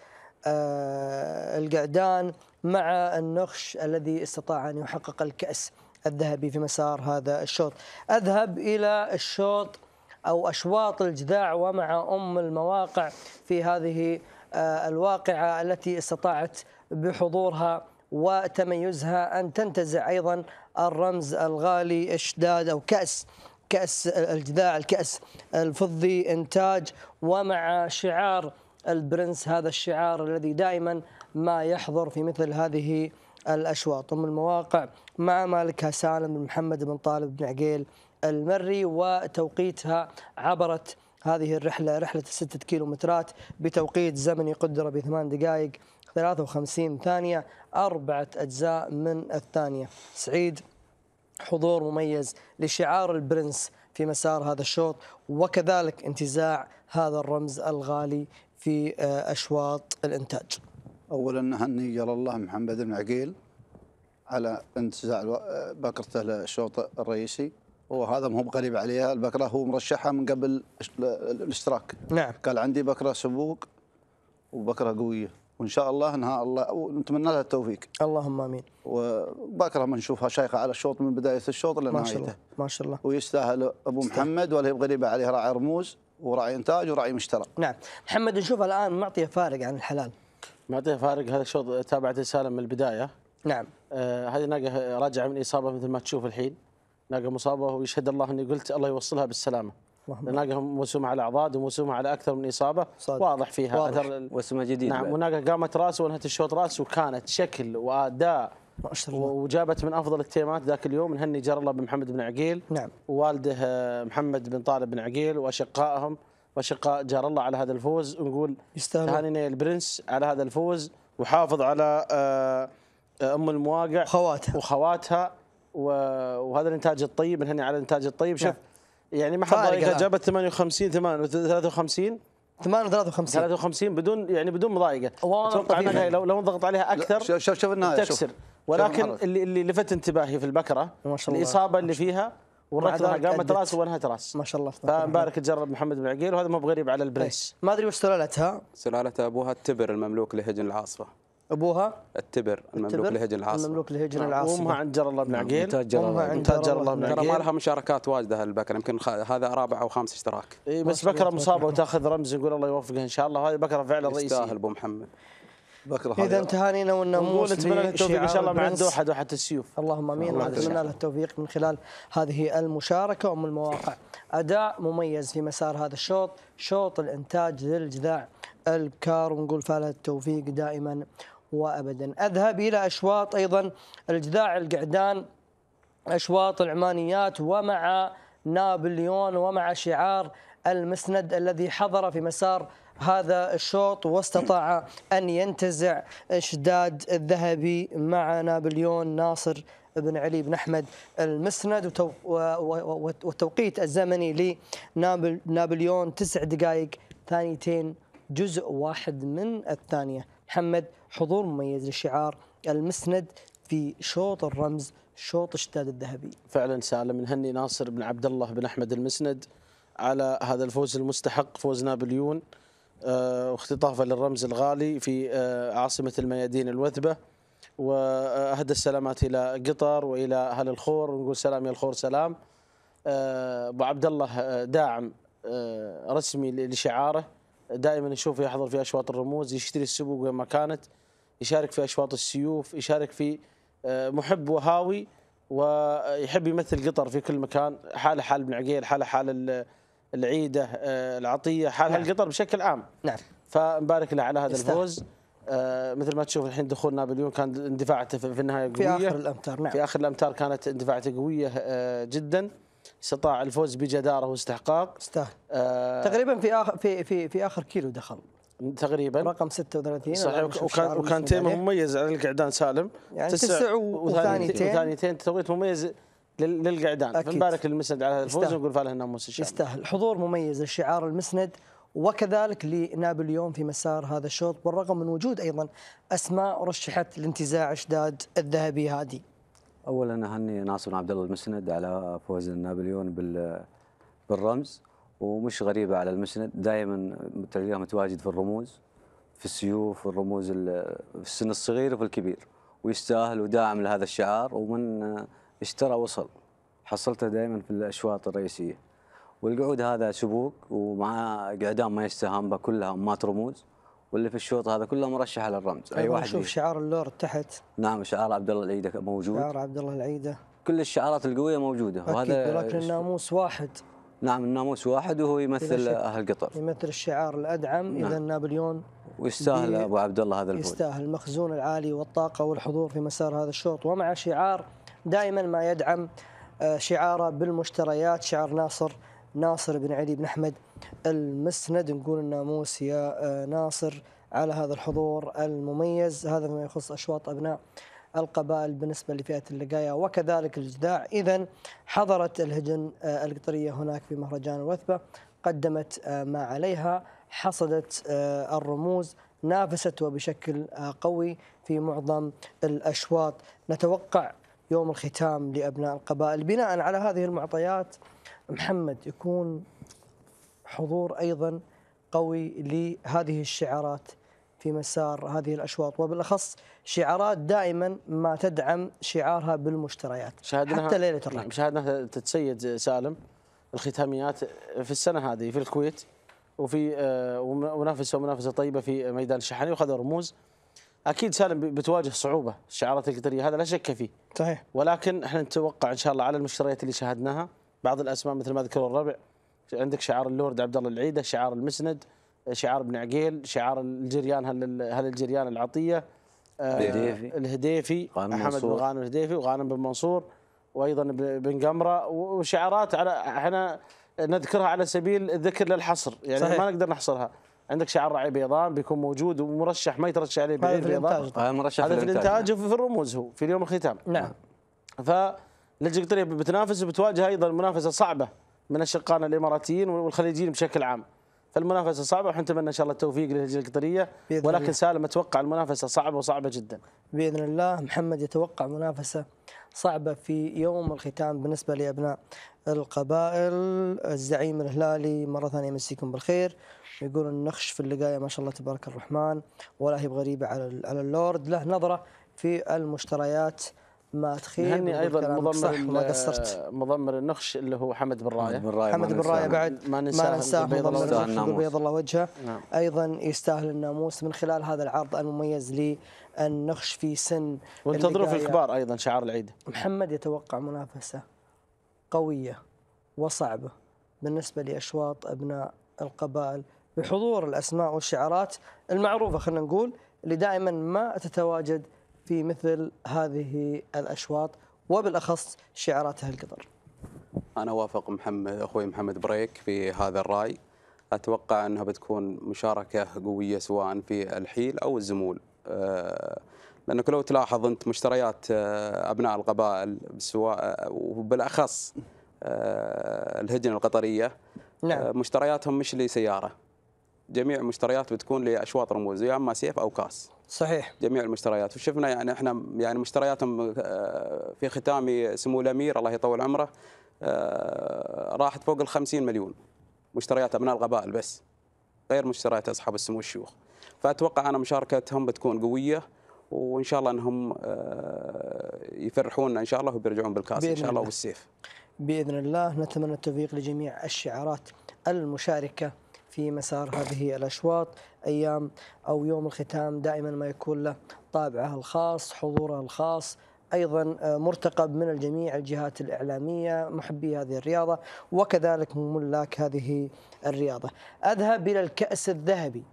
آه، القعدان مع النخش الذي استطاع أن يحقق الكأس الذهبي في مسار هذا الشوط أذهب إلى الشوط أو أشواط الجذاع ومع أم المواقع في هذه آه، الواقعة التي استطاعت بحضورها وتميزها أن تنتزع أيضا الرمز الغالي اشداد أو كأس كأس الجذاع الكأس الفضي إنتاج ومع شعار البرنس هذا الشعار الذي دائما ما يحضر في مثل هذه الأشواط ام المواقع مع مالكها سالم بن محمد بن طالب بن عقيل المري وتوقيتها عبرت هذه الرحلة رحلة الستة كيلومترات بتوقيت زمني قدر بثمان دقائق 53 ثانية أربعة أجزاء من الثانية سعيد حضور مميز لشعار البرنس في مسار هذا الشوط وكذلك انتزاع هذا الرمز الغالي في آه، أشواط الإنتاج أولا هنية لله محمد بن عقيل على انتزاع آه، بكرته للشوط الرئيسي وهذا ما هو بغريب عليها البكرة هو مرشحها من قبل الاشتراك نعم قال عندي بكرة سبوق وبكرة قوية وان شاء الله انها الله ونتمنى لها التوفيق اللهم امين وبكره نشوفها شيخه على الشوط من بدايه الشوط لنهايته ما شاء الله ما شاء الله ويستاهل ابو محمد ولا هي بغريبه عليه راعي رموز وراعي انتاج وراعي مشترى نعم محمد نشوف الان معطيه فارق عن الحلال معطيه فارق هذا الشوط تابعته سالم من البدايه نعم آه هذه ناقه آه، راجعه من اصابه مثل ما تشوف الحين ناقه مصابه ويشهد الله اني قلت الله يوصلها بالسلامه ناقه موسومه على اعضاد وموسومه على اكثر من اصابه صادق. واضح فيها واضح. اثر وسمه جديد نعم وناقه قامت راس وانهت الشوط راس وكانت شكل واداء ما شاء الله وجابت من افضل التيمات ذاك اليوم نهني جار الله بن محمد بن عقيل نعم ووالده آه، محمد بن طالب بن عقيل واشقائهم واشقاء جار الله على هذا الفوز ونقول يستاهل تهانينا البرنس على هذا الفوز وحافظ على آه، ام المواقع وخواتها وخواتها وهذا الانتاج الطيب نهني على الانتاج الطيب شوف نعم. يعني ما حد جابت 58 58 58 53 بدون يعني بدون مضايقه اتوقع انها طيب. لو لو انضغط عليها اكثر شوف شوف النهايه تكسر ولكن اللي, اللي لفت انتباهي في البكره ما شاء الله الاصابه اللي فيها والركضه قامت راس وانهت راس ما شاء الله فمبارك تجرب محمد بن عقيل وهذا مو بغريب على البريس طيب. ما ادري وش سلالتها سلالتها ابوها التبر المملوك لهجن العاصفه ابوها التبر المملوك لهجن العاصمه المملوك لهجن نعم. العاصمه وامها عند جر الله بن نعم، عقيل عند جر الله بن عقيل ترى ما لها مشاركات واجده البكره يمكن هذا رابع او خامس اشتراك اي بس بكره مصابه وتاخذ رمز يقول الله يوفقها ان شاء الله هذه بكره فعلا رئيسي يستاهل ابو محمد بكره اذا تهانينا والناموس نتمنى له التوفيق ان شاء الله عند واحد واحد السيوف اللهم امين ونتمنى له التوفيق من خلال هذه المشاركه ومن المواقع اداء مميز في مسار هذا الشوط شوط الانتاج للجذاع البكار ونقول فعلا التوفيق دائما وأبدا أذهب إلى أشواط أيضا الجذاع القعدان أشواط العمانيات ومع نابليون ومع شعار المسند الذي حضر في مسار هذا الشوط واستطاع أن ينتزع إشداد الذهبي مع نابليون ناصر بن علي بن أحمد المسند والتوقيت الزمني لنابليون تسع دقائق ثانيتين جزء واحد من الثانية محمد حضور مميز لشعار المسند في شوط الرمز شوط اشتاد الذهبي فعلا سالم نهني ناصر بن عبد الله بن احمد المسند على هذا الفوز المستحق فوز نابليون آه، واختطافه للرمز الغالي في آه، عاصمه الميادين الوثبه واهدى السلامات الى قطر والى اهل الخور ونقول سلام يا الخور سلام آه، ابو عبد الله داعم رسمي لشعاره دائما نشوفه يحضر في اشواط الرموز يشتري السبوق وين ما كانت يشارك في اشواط السيوف يشارك في آه، محب وهاوي ويحب يمثل قطر في كل مكان حاله حال ابن عقيل حاله حال العيده آه، العطيه حال نعم. قطر بشكل عام نعم فنبارك له على هذا الفوز آه مثل ما تشوف الحين دخول نابليون كان اندفاعته في النهايه قويه في اخر الامتار نعم في اخر الامتار كانت اندفاعته قويه آه جدا استطاع الفوز بجداره واستحقاق استاهل آه تقريبا في اخر في في في اخر كيلو دخل تقريبا رقم 36 صحيح وكان وكان مميز على القعدان سالم يعني تسع, وثانيتين وثانيتين توقيت مميز للقعدان فنبارك للمسند على هذا الفوز ونقول فاله ناموس ان يستاهل حضور مميز لشعار المسند وكذلك لنابليون في مسار هذا الشوط بالرغم من وجود ايضا اسماء رشحت لانتزاع اشداد الذهبي هادي اولا اهني ناصر عبد الله المسند على فوز نابليون بال بالرمز ومش غريبه على المسند دائما تلقاه متواجد في الرموز في السيوف في الرموز في السن الصغير وفي الكبير ويستاهل وداعم لهذا الشعار ومن اشترى وصل حصلته دائما في الاشواط الرئيسيه والقعود هذا سبوق ومع قعدان ما يستهان به كلها امات رموز واللي في الشوط هذا كله مرشح للرمز اي واحد شوف شعار اللورد تحت نعم شعار عبد الله العيده موجود شعار عبد الله العيده كل الشعارات القويه موجوده وهذا لكن الناموس واحد نعم الناموس واحد وهو يمثل اهل قطر يمثل الشعار الادعم نعم. اذا نابليون ويستاهل ابو عبد الله هذا الفوز يستاهل المخزون العالي والطاقه والحضور في مسار هذا الشوط ومع شعار دائما ما يدعم آه، شعاره بالمشتريات شعار ناصر ناصر بن علي بن احمد المسند نقول الناموس يا آه، ناصر على هذا الحضور المميز هذا ما يخص اشواط ابناء القبائل بالنسبة لفئة اللقاية وكذلك الجداع إذا حضرت الهجن آه، القطرية هناك في مهرجان الوثبة قدمت آه، ما عليها حصدت آه، الرموز نافست وبشكل قوي في معظم الأشواط نتوقع يوم الختام لأبناء القبائل بناء على هذه المعطيات محمد يكون حضور أيضا قوي لهذه الشعارات في مسار هذه الأشواط وبالأخص شعارات دائما ما تدعم شعارها بالمشتريات حتى ليلة الرحم نعم، شاهدنا تتسيد سالم الختاميات في السنة هذه في الكويت وفي آه، منافسة ومنافسة طيبة في ميدان الشحاني وخذوا رموز اكيد سالم بتواجه صعوبه الشعارات القطريه هذا لا شك فيه صحيح ولكن احنا نتوقع ان شاء الله على المشتريات اللي شاهدناها بعض الاسماء مثل ما ذكروا الربع عندك شعار اللورد عبد الله العيده شعار المسند شعار ابن عقيل شعار الجريان هل, هل الجريان العطيه آه، الهديفي الهديفي احمد بن غانم الهديفي وغانم بن منصور وايضا بن قمره وشعارات على احنا نذكرها على سبيل الذكر للحصر يعني صحيح. ما نقدر نحصرها عندك شعار راعي بيضان بيكون موجود ومرشح ما يترشح عليه بيضاء هذا في الانتاج هذا مرشح هذا في الانتاج وفي الرموز هو في اليوم الختام نعم ف بتنافس وبتواجه ايضا منافسه صعبه من اشقائنا الاماراتيين والخليجيين بشكل عام فالمنافسه صعبه واحنا نتمنى ان شاء الله التوفيق للهجره القطريه ولكن سالم اتوقع المنافسه صعبه وصعبه جدا باذن الله محمد يتوقع منافسه صعبه في يوم الختام بالنسبه لابناء القبائل الزعيم الهلالي مره ثانيه يمسيكم بالخير يقول النخش في اللقايه ما شاء الله تبارك الرحمن ولا هي بغريبه على على اللورد له نظره في المشتريات ما تخيب هني ايضا مضمر ما قصرت مضمر النخش اللي هو حمد بن رايه حمد بن رايه بعد ما ننساه مضمر بيض الله وجهه نعم. ايضا يستاهل الناموس من خلال هذا العرض المميز لي النخش في سن وانتظروا في الكبار ايضا شعار العيد محمد يتوقع منافسه قويه وصعبه بالنسبه لاشواط ابناء القبائل بحضور الاسماء والشعارات المعروفه خلينا نقول اللي دائما ما تتواجد في مثل هذه الأشواط وبالأخص شعارات اهل قطر. أنا أوافق محمد أخوي محمد بريك في هذا الرأي أتوقع أنها بتكون مشاركة قوية سواء في الحيل أو الزمول آه، لأنك لو تلاحظ أنت مشتريات آه، أبناء القبائل سواء آه، وبالأخص الهجنة القطرية نعم. مشترياتهم مش لسيارة جميع المشتريات بتكون لأشواط رموز يا إما سيف أو كاس صحيح جميع المشتريات وشفنا يعني احنا يعني مشترياتهم آه، في ختام سمو الامير الله يطول عمره آه، راحت فوق ال 50 مليون مشتريات ابناء القبائل بس غير مشتريات اصحاب السمو الشيوخ فاتوقع انا مشاركتهم بتكون قويه وان شاء الله انهم آه، يفرحونا ان شاء الله وبيرجعون بالكاس ان شاء الله وبالسيف باذن الله نتمنى التوفيق لجميع الشعارات المشاركه في مسار هذه الأشواط أيام أو يوم الختام دائما ما يكون له طابعه الخاص حضوره الخاص ايضا آه، مرتقب من الجميع الجهات الاعلاميه محبي هذه الرياضه وكذلك ملاك هذه الرياضه. اذهب الى الكاس الذهبي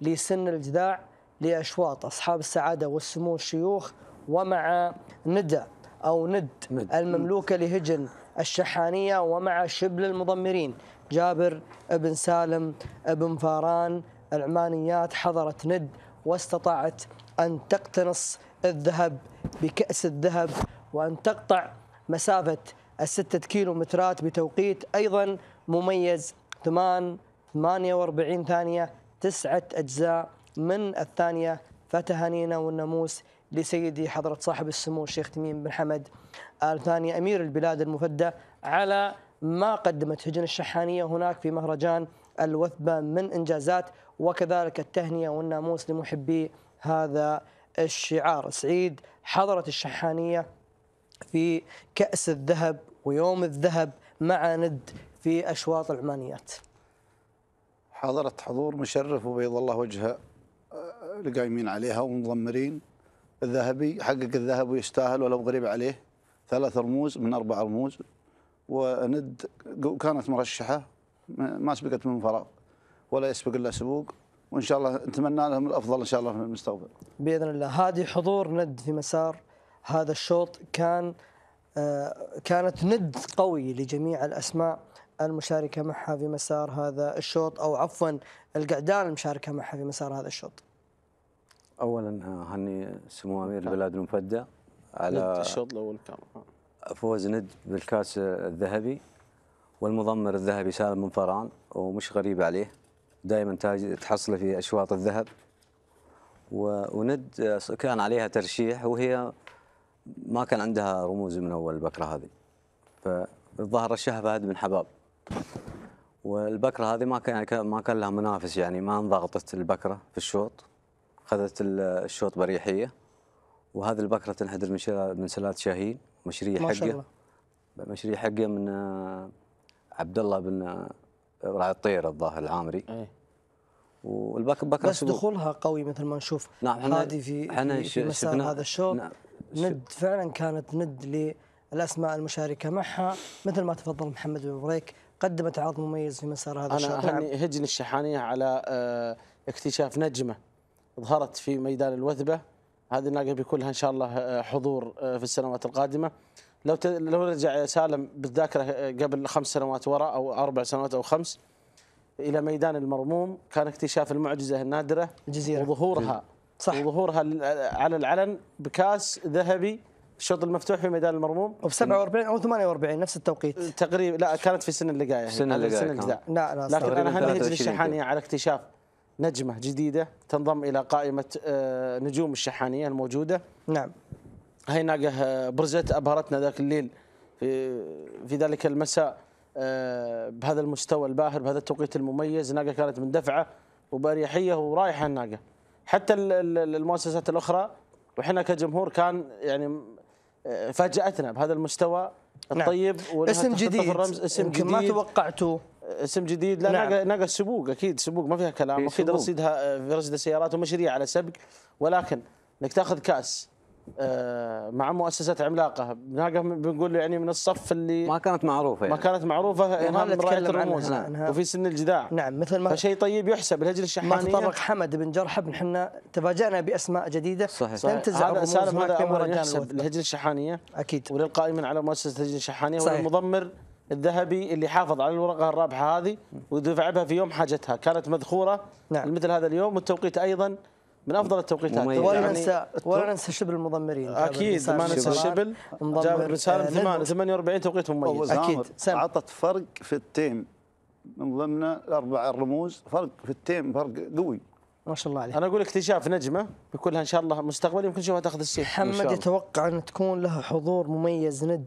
لسن الجذاع لاشواط اصحاب السعاده والسمو الشيوخ ومع ندى او ند, المملوكه لهجن الشحانيه ومع شبل المضمرين جابر بن سالم بن فاران العمانيات حضرت ند واستطاعت أن تقتنص الذهب بكأس الذهب وأن تقطع مسافة الستة كيلو مترات بتوقيت أيضا مميز 8 48 ثانية تسعة أجزاء من الثانية فتهانينا والناموس لسيدي حضرة صاحب السمو الشيخ تميم بن حمد آل ثاني أمير البلاد المفدى على ما قدمت هجن الشحانية هناك في مهرجان الوثبة من إنجازات وكذلك التهنية والناموس لمحبي هذا الشعار سعيد حضرت الشحانية في كأس الذهب ويوم الذهب مع ند في أشواط العمانيات حضرت حضور مشرف وبيض الله وجهه آه، القايمين عليها ومضمرين الذهبي حقق الذهب ويستاهل ولو غريب عليه ثلاث رموز من أربع رموز وند كانت مرشحه ما سبقت من فراغ ولا يسبق الا سبوق وان شاء الله نتمنى لهم الافضل ان شاء الله في المستقبل. باذن الله، هذه حضور ند في مسار هذا الشوط كان آه، كانت ند قوي لجميع الاسماء المشاركه معها في مسار هذا الشوط او عفوا القعدان المشاركه معها في مسار هذا الشوط. اولا آه، هني سمو امير البلاد المفدى على الشوط الاول كان آه. فوز ند بالكاس الذهبي والمضمر الذهبي سالم من فران ومش غريب عليه دائما تحصله في اشواط الذهب وند كان عليها ترشيح وهي ما كان عندها رموز من اول البكره هذه فالظاهر رشحها فهد بن حباب والبكره هذه ما كان ما كان لها منافس يعني ما انضغطت البكره في الشوط خذت الشوط بريحيه وهذه البكره تنحدر من من شاهين حقه ما شاء حقه الله. مشاريع حقه من آه، عبد الله بن آه، راعي الطير الظاهر العامري إيه. والبكر بس دخولها قوي مثل ما نشوف نعم هادي في, في مسار هذا الشوط نعم ند فعلا كانت ند للاسماء المشاركه معها مثل ما تفضل محمد بن بريك قدمت عرض مميز في مسار هذا الشوط انا نعم. هجن الشحانيه على آه، اكتشاف نجمه ظهرت في ميدان الوثبه هذه الناقه بيكون لها ان شاء الله آه، حضور آه، في السنوات القادمه لو لو رجع سالم بالذاكره آه، قبل خمس سنوات وراء او اربع سنوات او خمس الى ميدان المرموم كان اكتشاف المعجزه النادره الجزيره وظهورها صح وظهورها على العلن بكاس ذهبي الشوط المفتوح في ميدان المرموم وفي 47 او 48 نفس التوقيت تقريبا لا كانت في سن اللقايه سن اللقايه السنه لا لا لكن انا هنهج للشحانيه على اكتشاف نجمة جديدة تنضم إلى قائمة آه، نجوم الشحانية الموجودة نعم هي ناقة آه، برزت أبهرتنا ذاك الليل في, في ذلك المساء آه، بهذا المستوى الباهر بهذا التوقيت المميز ناقة كانت مندفعة وبأريحية ورائحة الناقة حتى المؤسسات الأخرى وحنا كجمهور كان يعني فاجأتنا بهذا المستوى الطيب نعم. طيب، اسم جديد الرمز اسم جديد ما توقعته اسم جديد لا نعم. سبوق اكيد سبوق ما فيها كلام اكيد رصيدها رصيد السيارات ومشاريع على سبق ولكن انك تاخذ كاس آه، مع مؤسسات عملاقه بنقول يعني من الصف اللي ما كانت معروفه يعني. ما كانت معروفه إيه، انها من رايه الرموز وفي سن الجداع نعم مثل ما فشيء طيب يحسب لجنه الشحنية ما تطرق حمد بن جرحب نحن تفاجانا باسماء جديده صحيح, صحيح. هذا سالم هذا امر يحسب للجنه الشحانيه اكيد وللقائمين على مؤسسه اللجنه الشحانيه وللمضمر الذهبي اللي حافظ على الورقه الرابحه هذه ودفع بها في يوم حاجتها كانت مذخوره نعم. مثل هذا اليوم والتوقيت ايضا من افضل التوقيتات ولا يعني ننسى ولا ننسى شبل المضمرين اكيد ما ننسى شبل جاب الرساله 48 آه، توقيت مميز اكيد عطت فرق في التيم من ضمن اربع الرموز فرق في التيم فرق قوي ما شاء الله عليك انا اقول اكتشاف نجمه بكلها ان شاء الله مستقبل يمكن نشوفها تاخذ السيف محمد يتوقع ان تكون له حضور مميز ند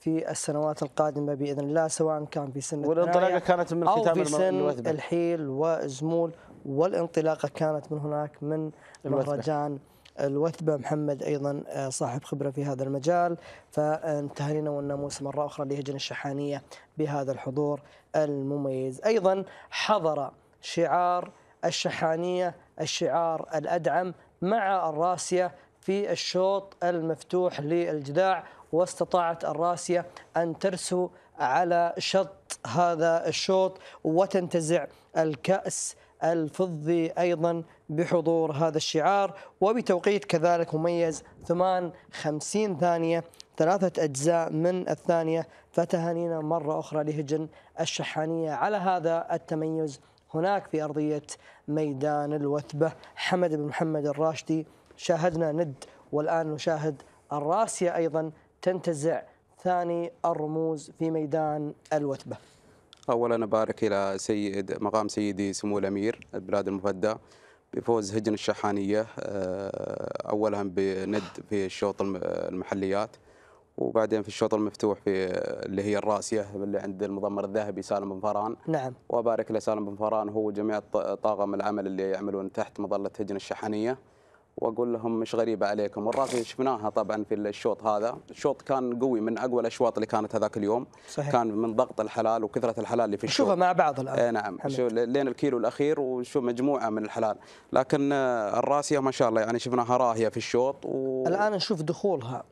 في السنوات القادمه باذن الله سواء كان في سن والانطلاقه كانت من ختام او في سن الوثبة. الحيل وزمول والانطلاقة كانت من هناك من مهرجان الوثبة محمد أيضا آه، صاحب خبرة في هذا المجال فانتهينا والناموس مرة أخرى لهجن الشحانية بهذا الحضور المميز أيضا حضر شعار الشحانية الشعار الأدعم مع الراسية في الشوط المفتوح للجداع واستطاعت الراسية أن ترسو على شط هذا الشوط وتنتزع الكأس الفضي أيضا بحضور هذا الشعار وبتوقيت كذلك مميز ثمان خمسين ثانية ثلاثة أجزاء من الثانية فتهانينا مرة أخرى لهجن الشحانية على هذا التميز هناك في أرضية ميدان الوثبة حمد بن محمد الراشدي شاهدنا ند والآن نشاهد الراسية أيضا تنتزع ثاني الرموز في ميدان الوثبة أولا أبارك إلى سيد مقام سيدي سمو الأمير البلاد المفدى بفوز هجن الشحانية آه، أولها بند في الشوط المحليات وبعدين في الشوط المفتوح في اللي هي الراسيه اللي عند المضمر الذهبي سالم بن فران نعم وابارك لسالم بن فران هو جميع طاقم العمل اللي يعملون تحت مظله هجن الشحانيه واقول لهم مش غريبه عليكم والرغي شفناها طبعا في الشوط هذا الشوط كان قوي من اقوى الاشواط اللي كانت هذاك اليوم صحيح. كان من ضغط الحلال وكثره الحلال اللي في الشوط شوفها مع بعض الان آه نعم شو لين الكيلو الاخير وشو مجموعه من الحلال لكن آه، الراسيه ما شاء الله يعني شفناها راهيه في الشوط و... الان نشوف دخولها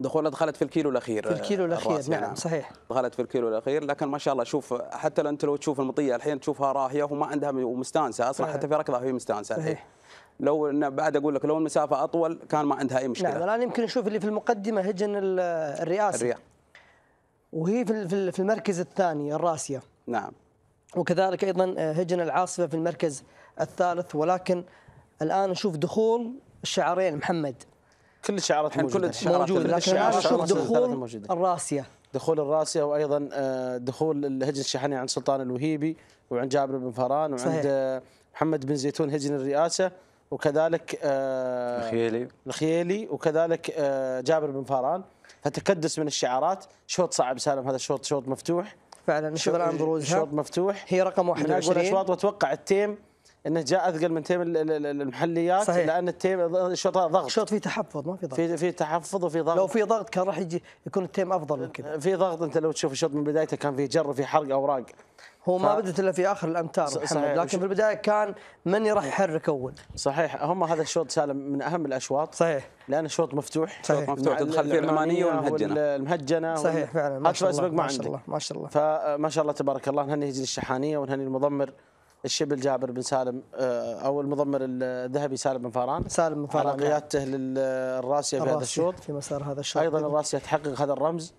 دخولها دخلت في الكيلو الاخير في الكيلو آه، الاخير نعم يعني. صحيح دخلت في الكيلو الاخير لكن ما شاء الله شوف حتى لو انت لو تشوف المطيه الحين تشوفها راهيه وما عندها ومستانسه اصلا صحيح. حتى في ركضها هي مستانسه صحيح. الحين. لو بعد اقول لك لو المسافه اطول كان ما عندها اي مشكله نعم الان يمكن نشوف اللي في المقدمه هجن الرئاسي الرياض وهي في في المركز الثاني الراسيه نعم وكذلك ايضا آه، هجن العاصفه في المركز الثالث ولكن الان نشوف دخول الشعارين محمد كل الشعارات موجوده كل الشعارات موجوده لكن الان نشوف دخول الراسيه دخول الراسيه وايضا آه، دخول الهجن الشحني عند سلطان الوهيبي وعند جابر بن فران وعند صحيح. آه، محمد بن زيتون هجن الرئاسه وكذلك آه، الخيالي الخيالي وكذلك آه، جابر بن فاران فتكدس من الشعارات شوط صعب سالم هذا الشوط شوط مفتوح فعلا شوف الان بروزها شوط مفتوح هي رقم 21 من الاشواط واتوقع التيم انه جاء اثقل من تيم المحليات صحيح. لان التيم الشوط ضغط الشوط فيه تحفظ ما في ضغط في في تحفظ وفي ضغط لو في ضغط كان راح يجي يكون التيم افضل من كذا في ضغط انت لو تشوف الشوط من بدايته كان فيه جر وفي حرق اوراق هو ف... ما بدت الا في اخر الامتار محمد لكن لكن في البدايه كان من راح يحرك اول صحيح هم هذا الشوط سالم من اهم الاشواط صحيح لان الشوط مفتوح صحيح شوط مفتوح تدخل فيه العمانيه والمهجنه المهجنه صحيح فعلا ما شاء الله ما شاء الله ما شاء الله فما شاء الله تبارك الله نهني هجن الشحانيه ونهني المضمر الشبل جابر بن سالم آه، او المضمر الذهبي سالم بن فاران سالم بن فاران على نعم. قيادته للراسيه في هذا الشوط في مسار هذا الشوط ايضا الراسيه تحقق هذا الرمز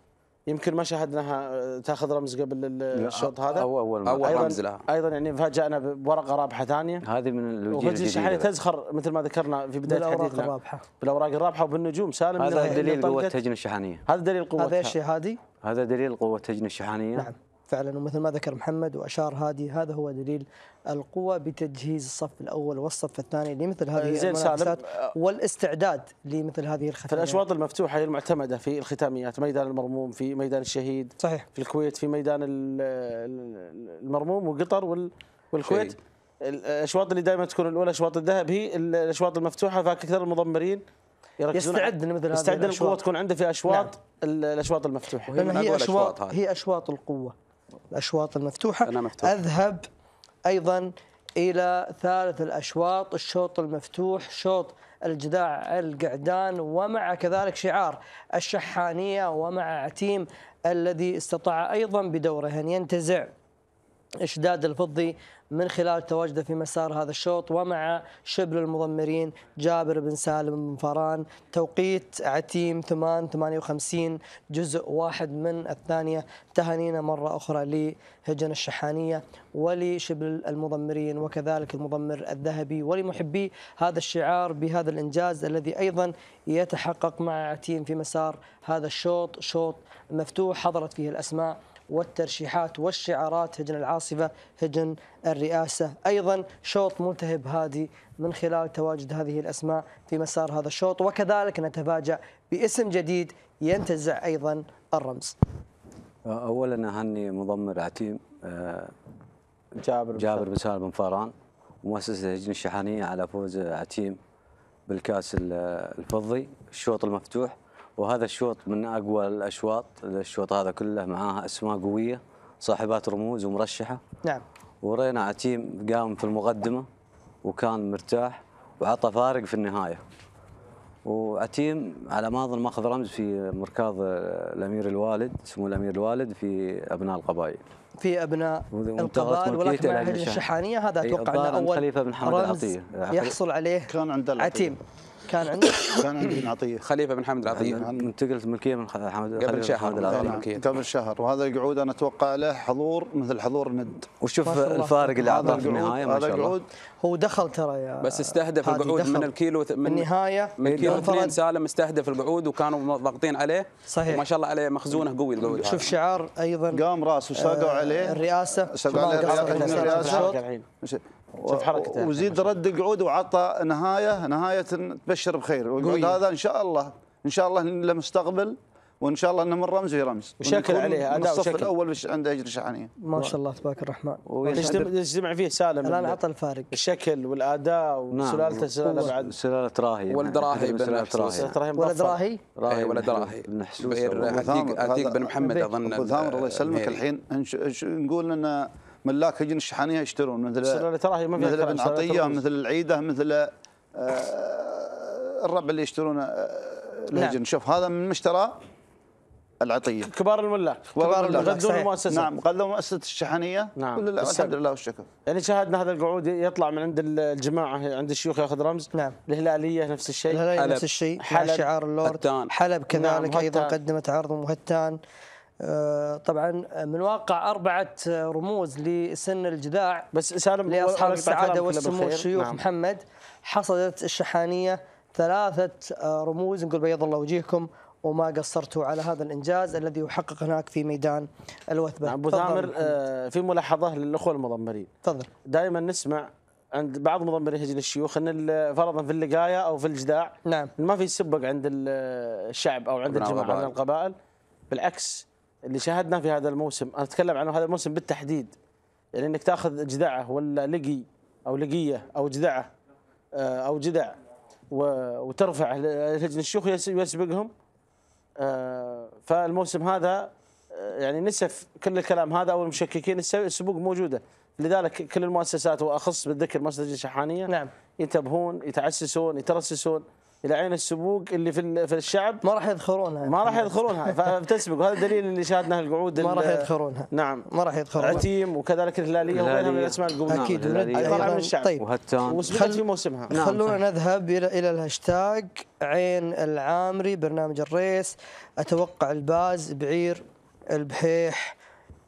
يمكن ما شاهدناها آه، تاخذ رمز قبل آه، الشوط هذا أو اول اول أيضاً رمز لها ايضا يعني فاجانا بورقه رابحه ثانيه هذه من الوجوه الشحنيه تزخر مثل ما ذكرنا في بدايه بالأوراق الرابحة. بالاوراق الرابحه وبالنجوم سالم هذا دليل قوه هجن الشحانيه هذا دليل قوه هذا الشيء هذه هذا دليل قوه هجن الشحانيه نعم فعلا ومثل ما ذكر محمد واشار هادي هذا هو دليل القوه بتجهيز الصف الاول والصف الثاني لمثل هذه آه، المنافسات آه. والاستعداد لمثل هذه الختاميات الاشواط المفتوحه هي المعتمده في الختاميات ميدان المرموم في ميدان الشهيد صحيح في الكويت في ميدان المرموم وقطر والكويت الاشواط اللي دائما تكون الاولى اشواط الذهب هي الاشواط المفتوحه فاكثر المضمرين يستعد لمثل هذه يستعد للقوه تكون عنده في اشواط نعم. الاشواط المفتوحه هي اشواط هي اشواط القوه الأشواط المفتوحة أنا مفتوح. أذهب أيضا إلى ثالث الأشواط الشوط المفتوح شوط الجداع القعدان ومع كذلك شعار الشحانية ومع عتيم الذي استطاع أيضا بدوره أن ينتزع إشداد الفضي من خلال تواجده في مسار هذا الشوط ومع شبل المضمرين جابر بن سالم بن فران توقيت عتيم 8 58 جزء واحد من الثانية تهانينا مرة أخرى لهجن الشحانية ولشبل المضمرين وكذلك المضمر الذهبي ولمحبي هذا الشعار بهذا الإنجاز الذي أيضا يتحقق مع عتيم في مسار هذا الشوط شوط مفتوح حضرت فيه الأسماء والترشيحات والشعارات هجن العاصفة هجن الرئاسة أيضا شوط ملتهب هادي من خلال تواجد هذه الأسماء في مسار هذا الشوط وكذلك نتفاجأ باسم جديد ينتزع أيضا الرمز أولا أهني مضمر عتيم جابر آه، جابر بن بن فاران مؤسسة هجن الشحانية على فوز عتيم بالكاس الفضي الشوط المفتوح وهذا الشوط من اقوى الاشواط الشوط هذا كله معاها اسماء قويه صاحبات رموز ومرشحه نعم ورينا عتيم قام في المقدمه وكان مرتاح وعطى فارق في النهايه وعتيم على ما اظن ماخذ رمز في مركاض الامير الوالد سمو الامير الوالد في ابناء القبائل في ابناء القبائل ولكن الشحانيه هذا اتوقع انه اول خليفه بن حمد العطيه يحصل عليه كان عند عتيم كان عندك؟ كان عندي بن <coughs> عطيه خليفه بن حمد العطيه يعني انتقلت الملكيه من حمد قبل شهر نعم. قبل شهر وهذا القعود انا اتوقع له حضور مثل حضور ند وشوف الفارق اللي اعطاه في النهايه ما شاء الله هو دخل ترى يا بس استهدف القعود من الكيلو من النهايه من كيلو اثنين سالم استهدف القعود وكانوا ضاغطين عليه صحيح ما شاء الله عليه مخزونه قوي القعود شوف شعار ايضا قام راسه ساقوا آه، عليه الرئاسه ساقوا عليه الرئاسه شوف حركته يعني. وزيد رد القعود وعطى نهايه نهايه تبشر بخير والقعود هذا ان شاء الله ان شاء الله لمستقبل وان شاء الله انه من رمز لرمز وشكل عليه اداء الصف الاول عند اجر شحنيه ما شاء الله تبارك الرحمن يجتمع فيه سالم الان عطى الفارق الشكل والاداء وسلالته نعم. سلاله بعد سلاله راهي ولد نعم. راهي سلاله راهي ولد راهي راهي ولد راهي بن حسوس عتيق بن محمد اظن ابو ثامر الله يسلمك الحين نقول انه ملاك هجن الشحانيه يشترون مثل ما مثل ابن عطيه مثل العيده مثل آه، الربع اللي يشترون آه، الهجن نعم. شوف هذا من مشترى العطيه كبار الملاك كبار الملاك يغذون المؤسسه نعم غذوا مؤسسه الشحنيه نعم كل الحمد لله والشكر يعني شاهدنا هذا القعود يطلع من عند الجماعه عند الشيوخ ياخذ رمز نعم الهلاليه نفس الشيء الهلاليه نفس الشيء حلب شعار اللورد هتان. حلب كذلك نعم ايضا قدمت عرض مهتان آه، طبعا من واقع أربعة رموز لسن الجذاع بس سالم لأصحاب السعادة والسمو الشيوخ نعم. محمد حصدت الشحانية ثلاثة آه، رموز نقول بيض الله وجيهكم وما قصرتوا على هذا الانجاز الذي يحقق هناك في ميدان الوثبه. نعم، ابو ثامر آه، في ملاحظه للاخوه المضمرين. تفضل. دائما نسمع عند بعض مضمري هجل الشيوخ ان فرضا في اللقايه او في الجداع نعم ما في سبق عند الشعب او عند الجماعه من القبائل بالعكس اللي شاهدناه في هذا الموسم انا اتكلم عن هذا الموسم بالتحديد يعني انك تاخذ جذعه ولا لقي او لقيه او جذعه آه، او جذع وترفع لجنه الشيوخ يسبقهم آه، فالموسم هذا آه، يعني نسف كل الكلام هذا او المشككين السبوق موجوده لذلك كل المؤسسات واخص بالذكر مؤسسه الشحانيه نعم ينتبهون يتعسسون يترسسون الى عين السبوق اللي في في الشعب ما راح يذخرونها ما راح يذخرونها فبتسبق وهذا دليل اللي شاهدناه القعود ما راح يذخرونها نعم ما راح يذخرونها عتيم وكذلك الهلاليه وغيرها من الاسماء القويه اكيد طيب. ايضا من الشعب طيب وثبتت خل... في موسمها نعم خلونا نذهب الى الى الهاشتاج عين العامري برنامج الريس اتوقع الباز بعير البحيح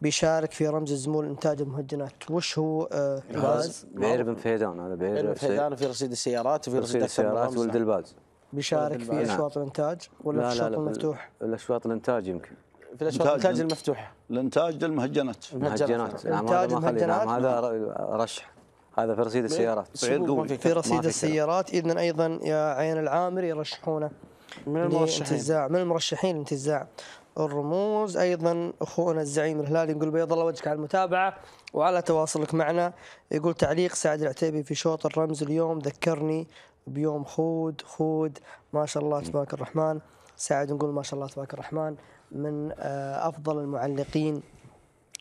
بيشارك في رمز الزمول انتاج المهدنات وش هو آه، الباز؟ بعير بن فيدان هذا بعير بن فيدان في رصيد السيارات وفي رصيد, رصيد السيارات ولد الباز بيشارك في اشواط الانتاج ولا في الشوط المفتوح؟ الاشواط الانتاج يمكن في الاشواط الانتاج المفتوحه الانتاج للمهجنات المهجنات الانتاج نعم، المهجنات هذا رشح هذا في رصيد السيارات في رصيد السيارات اذا ايضا يا عين العامري يرشحونه من المرشحين انتزاع من المرشحين لانتزاع الرموز ايضا اخونا الزعيم الهلالي يقول بيض الله وجهك على المتابعه وعلى تواصلك معنا يقول تعليق سعد العتيبي في شوط الرمز اليوم ذكرني بيوم خود خود ما شاء الله تبارك الرحمن سعد نقول ما شاء الله تبارك الرحمن من آه، أفضل المعلقين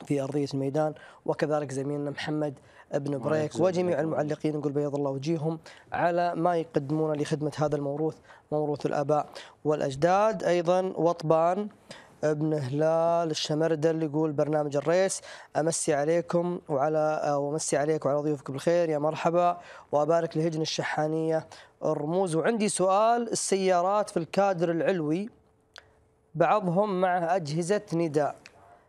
في أرضية الميدان وكذلك زميلنا محمد ابن بريك وجميع المعلقين نقول بيض الله وجيههم على ما يقدمون لخدمة هذا الموروث موروث الآباء والأجداد أيضا وطبان ابن هلال الشمردل يقول برنامج الريس امسي عليكم وعلى ومسي عليك وعلى ضيوفك بالخير يا مرحبا وابارك لهجن الشحانيه الرموز وعندي سؤال السيارات في الكادر العلوي بعضهم مع اجهزه نداء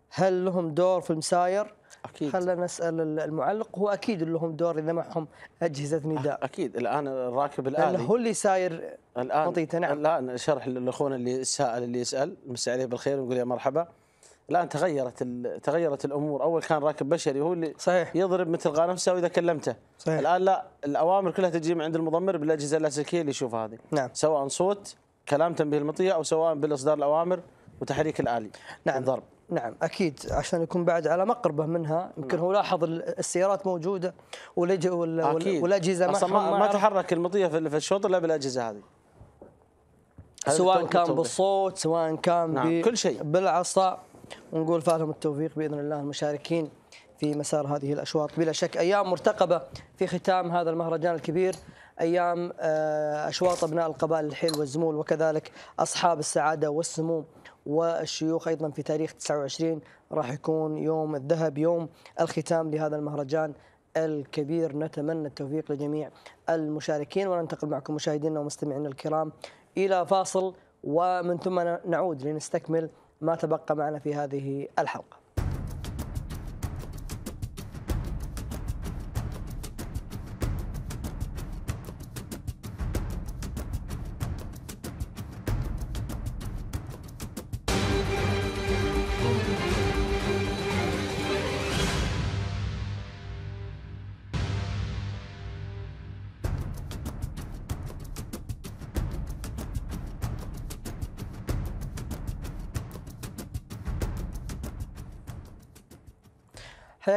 هل لهم دور في المساير؟ اكيد خلينا نسال المعلق هو اكيد لهم دور اذا معهم اجهزه أه، نداء اكيد الان الراكب الالي هو اللي ساير الان نعم الان شرح لاخونا اللي السائل اللي يسال مسي عليه بالخير ويقول يا مرحبا الان تغيرت تغيرت الامور اول كان راكب بشري هو اللي صحيح. يضرب مثل غنمسه واذا كلمته صحيح. الان لا الاوامر كلها تجي من عند المضمر بالاجهزه اللاسلكيه اللي يشوف هذه نعم. سواء صوت كلام تنبيه المطية او سواء بالاصدار الاوامر وتحريك الالي نعم الضرب نعم اكيد عشان يكون بعد على مقربه منها يمكن نعم. هو لاحظ السيارات موجوده والأج... والاجهزه ما, ما, ما تحرك المطيه في الشوط الا بالاجهزه هذه سواء كان التوفيق. بالصوت سواء كان نعم. ب... كل شيء بالعصا ونقول فالهم التوفيق باذن الله المشاركين في مسار هذه الاشواط بلا شك ايام مرتقبه في ختام هذا المهرجان الكبير ايام آه، اشواط ابناء القبائل الحيل والزمول وكذلك اصحاب السعاده والسمو والشيوخ أيضا في تاريخ 29 راح يكون يوم الذهب يوم الختام لهذا المهرجان الكبير نتمنى التوفيق لجميع المشاركين وننتقل معكم مشاهدينا ومستمعينا الكرام إلى فاصل ومن ثم نعود لنستكمل ما تبقى معنا في هذه الحلقه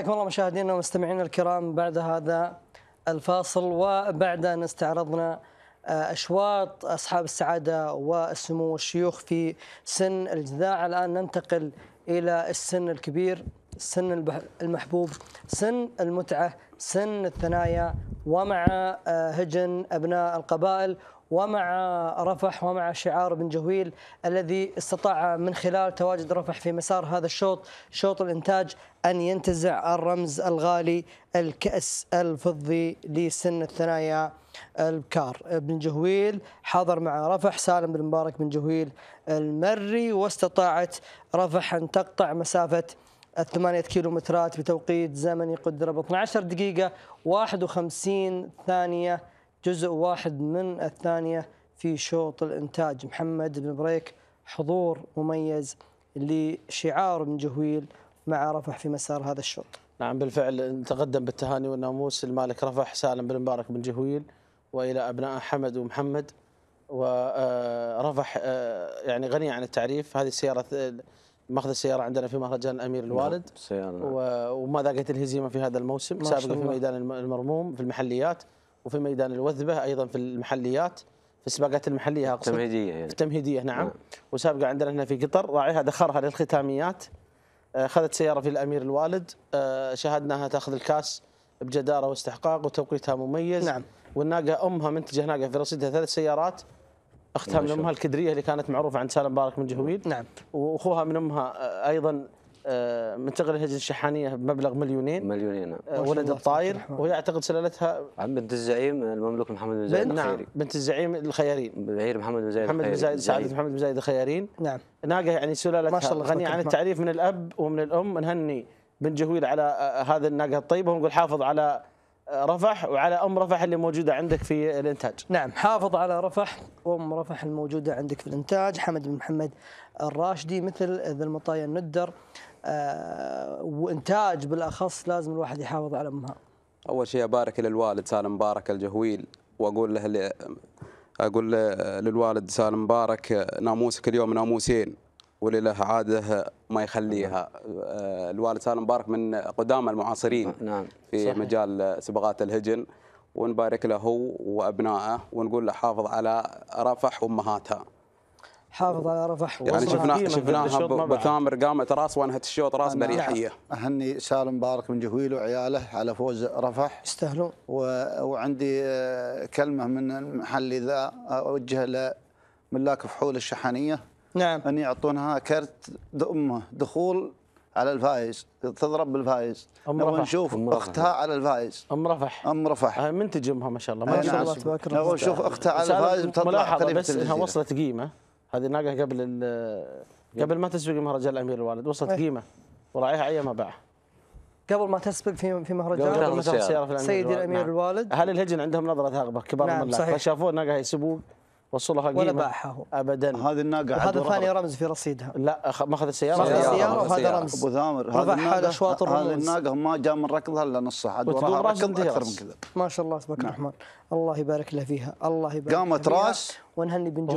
حياكم الله مشاهدينا ومستمعينا الكرام بعد هذا الفاصل وبعد ان استعرضنا آه، اشواط اصحاب السعاده والسمو والشيوخ في سن الجذاعه الان ننتقل الى السن الكبير سن المحبوب سن المتعه سن الثنايا ومع آه، هجن ابناء القبائل ومع رفح ومع شعار بن جهويل الذي استطاع من خلال تواجد رفح في مسار هذا الشوط شوط الإنتاج أن ينتزع الرمز الغالي الكأس الفضي لسن الثنايا البكار بن جهويل حضر مع رفح سالم بن مبارك بن جهويل المري واستطاعت رفح أن تقطع مسافة الثمانية كيلومترات بتوقيت زمني قدر ب 12 دقيقة 51 ثانية جزء واحد من الثانية في شوط الإنتاج محمد بن بريك حضور مميز لشعار من جهويل مع رفح في مسار هذا الشوط نعم بالفعل تقدم بالتهاني والناموس المالك رفح سالم بن مبارك بن جهويل والى ابناء حمد ومحمد ورفح آه، آه، يعني غني عن التعريف هذه السياره ماخذ السياره عندنا في مهرجان الامير نعم، الوالد نعم. وما ذاقت الهزيمه في هذا الموسم سابقا في ميدان المرموم في المحليات وفي ميدان الوذبه ايضا في المحليات في السباقات المحليه اقصد التمهيديه يعني. التمهيديه نعم, م. نعم. وسابقه عندنا هنا في قطر راعيها دخرها للختاميات اخذت آه، سياره في الامير الوالد آه، شاهدناها تاخذ الكاس بجداره واستحقاق وتوقيتها مميز نعم والناقه امها منتجه ناقه في رصيدها ثلاث سيارات اختها من امها الكدريه اللي كانت معروفه عند سالم مبارك من جهويل نعم واخوها من امها آه، ايضا آه، منتقل هجن الشحانيه بمبلغ مليونين مليونين نعم. آه، ولد الطاير وهي اعتقد سلالتها عم بنت الزعيم المملوك محمد بن زايد نعم، الخيري نعم بنت الزعيم الخيارين بعير محمد بن زايد محمد بن زايد سعاده محمد بن زايد الخيارين نعم ناقه يعني سلالتها ما شاء الله غنيه عن التعريف من الاب ومن الام نهني بن جهويل على آه، هذا الناقه الطيبه ونقول حافظ على رفح وعلى ام رفح اللي موجوده عندك في الانتاج. نعم حافظ على رفح وام رفح الموجوده عندك في الانتاج، حمد بن محمد الراشدي مثل ذي المطايا الندر آه، وانتاج بالاخص لازم الواحد يحافظ على امها. اول شيء ابارك للوالد سالم مبارك الجهويل واقول له اللي اقول للوالد سالم مبارك ناموسك اليوم ناموسين واللي له عاده ما يخليها آه، الوالد سالم مبارك من قدام المعاصرين نعم. نعم. في صحيح. مجال سباقات الهجن ونبارك له هو وابنائه ونقول له حافظ على رفح امهاتها حافظ على رفح يعني شفنا شفناها بثامر قامت راس وانهت الشوط راس مريحيه اهني سالم مبارك من جهويل وعياله على فوز رفح يستاهلون و... وعندي آه، كلمه من المحلي ذا اوجهها لملاك فحول الشحنيه نعم ان يعطونها كرت امه دخول على الفايز تضرب بالفايز أم رفح. نشوف أم رفح. اختها على الفايز ام رفح ام رفح آه، منتج امها ما شاء الله ما شاء نعم. الله تبارك الله نشوف اختها على الفايز بتطلع ملاحظه بس انها وصلت قيمه هذه ناقه قبل قبل ما تسبق مهرجان الامير الوالد وصلت إيه. قيمه وراعيها ايام ما باعها قبل ما تسبق في في مهرجان قبل ما تاخذ سياره في الامير سيدي الامير الوالد, الوالد. نعم. الوالد الهجن عندهم نظره ثاقبه كبار نعم الملاك فشافوه ناقه هي سبوق وصلها قيمه ولا باعها ابدا هذه الناقه هذا ثاني رمز في رصيدها لا ما اخذ السياره ما اخذ السياره وهذا رمز ابو ثامر هذا الناقه هذه الناقه ما جاء من ركضها الا نصها عاد وراها ركض اكثر من كذا ما شاء الله تبارك نعم. الرحمن الله يبارك له فيها الله يبارك قامت راس ونهني بن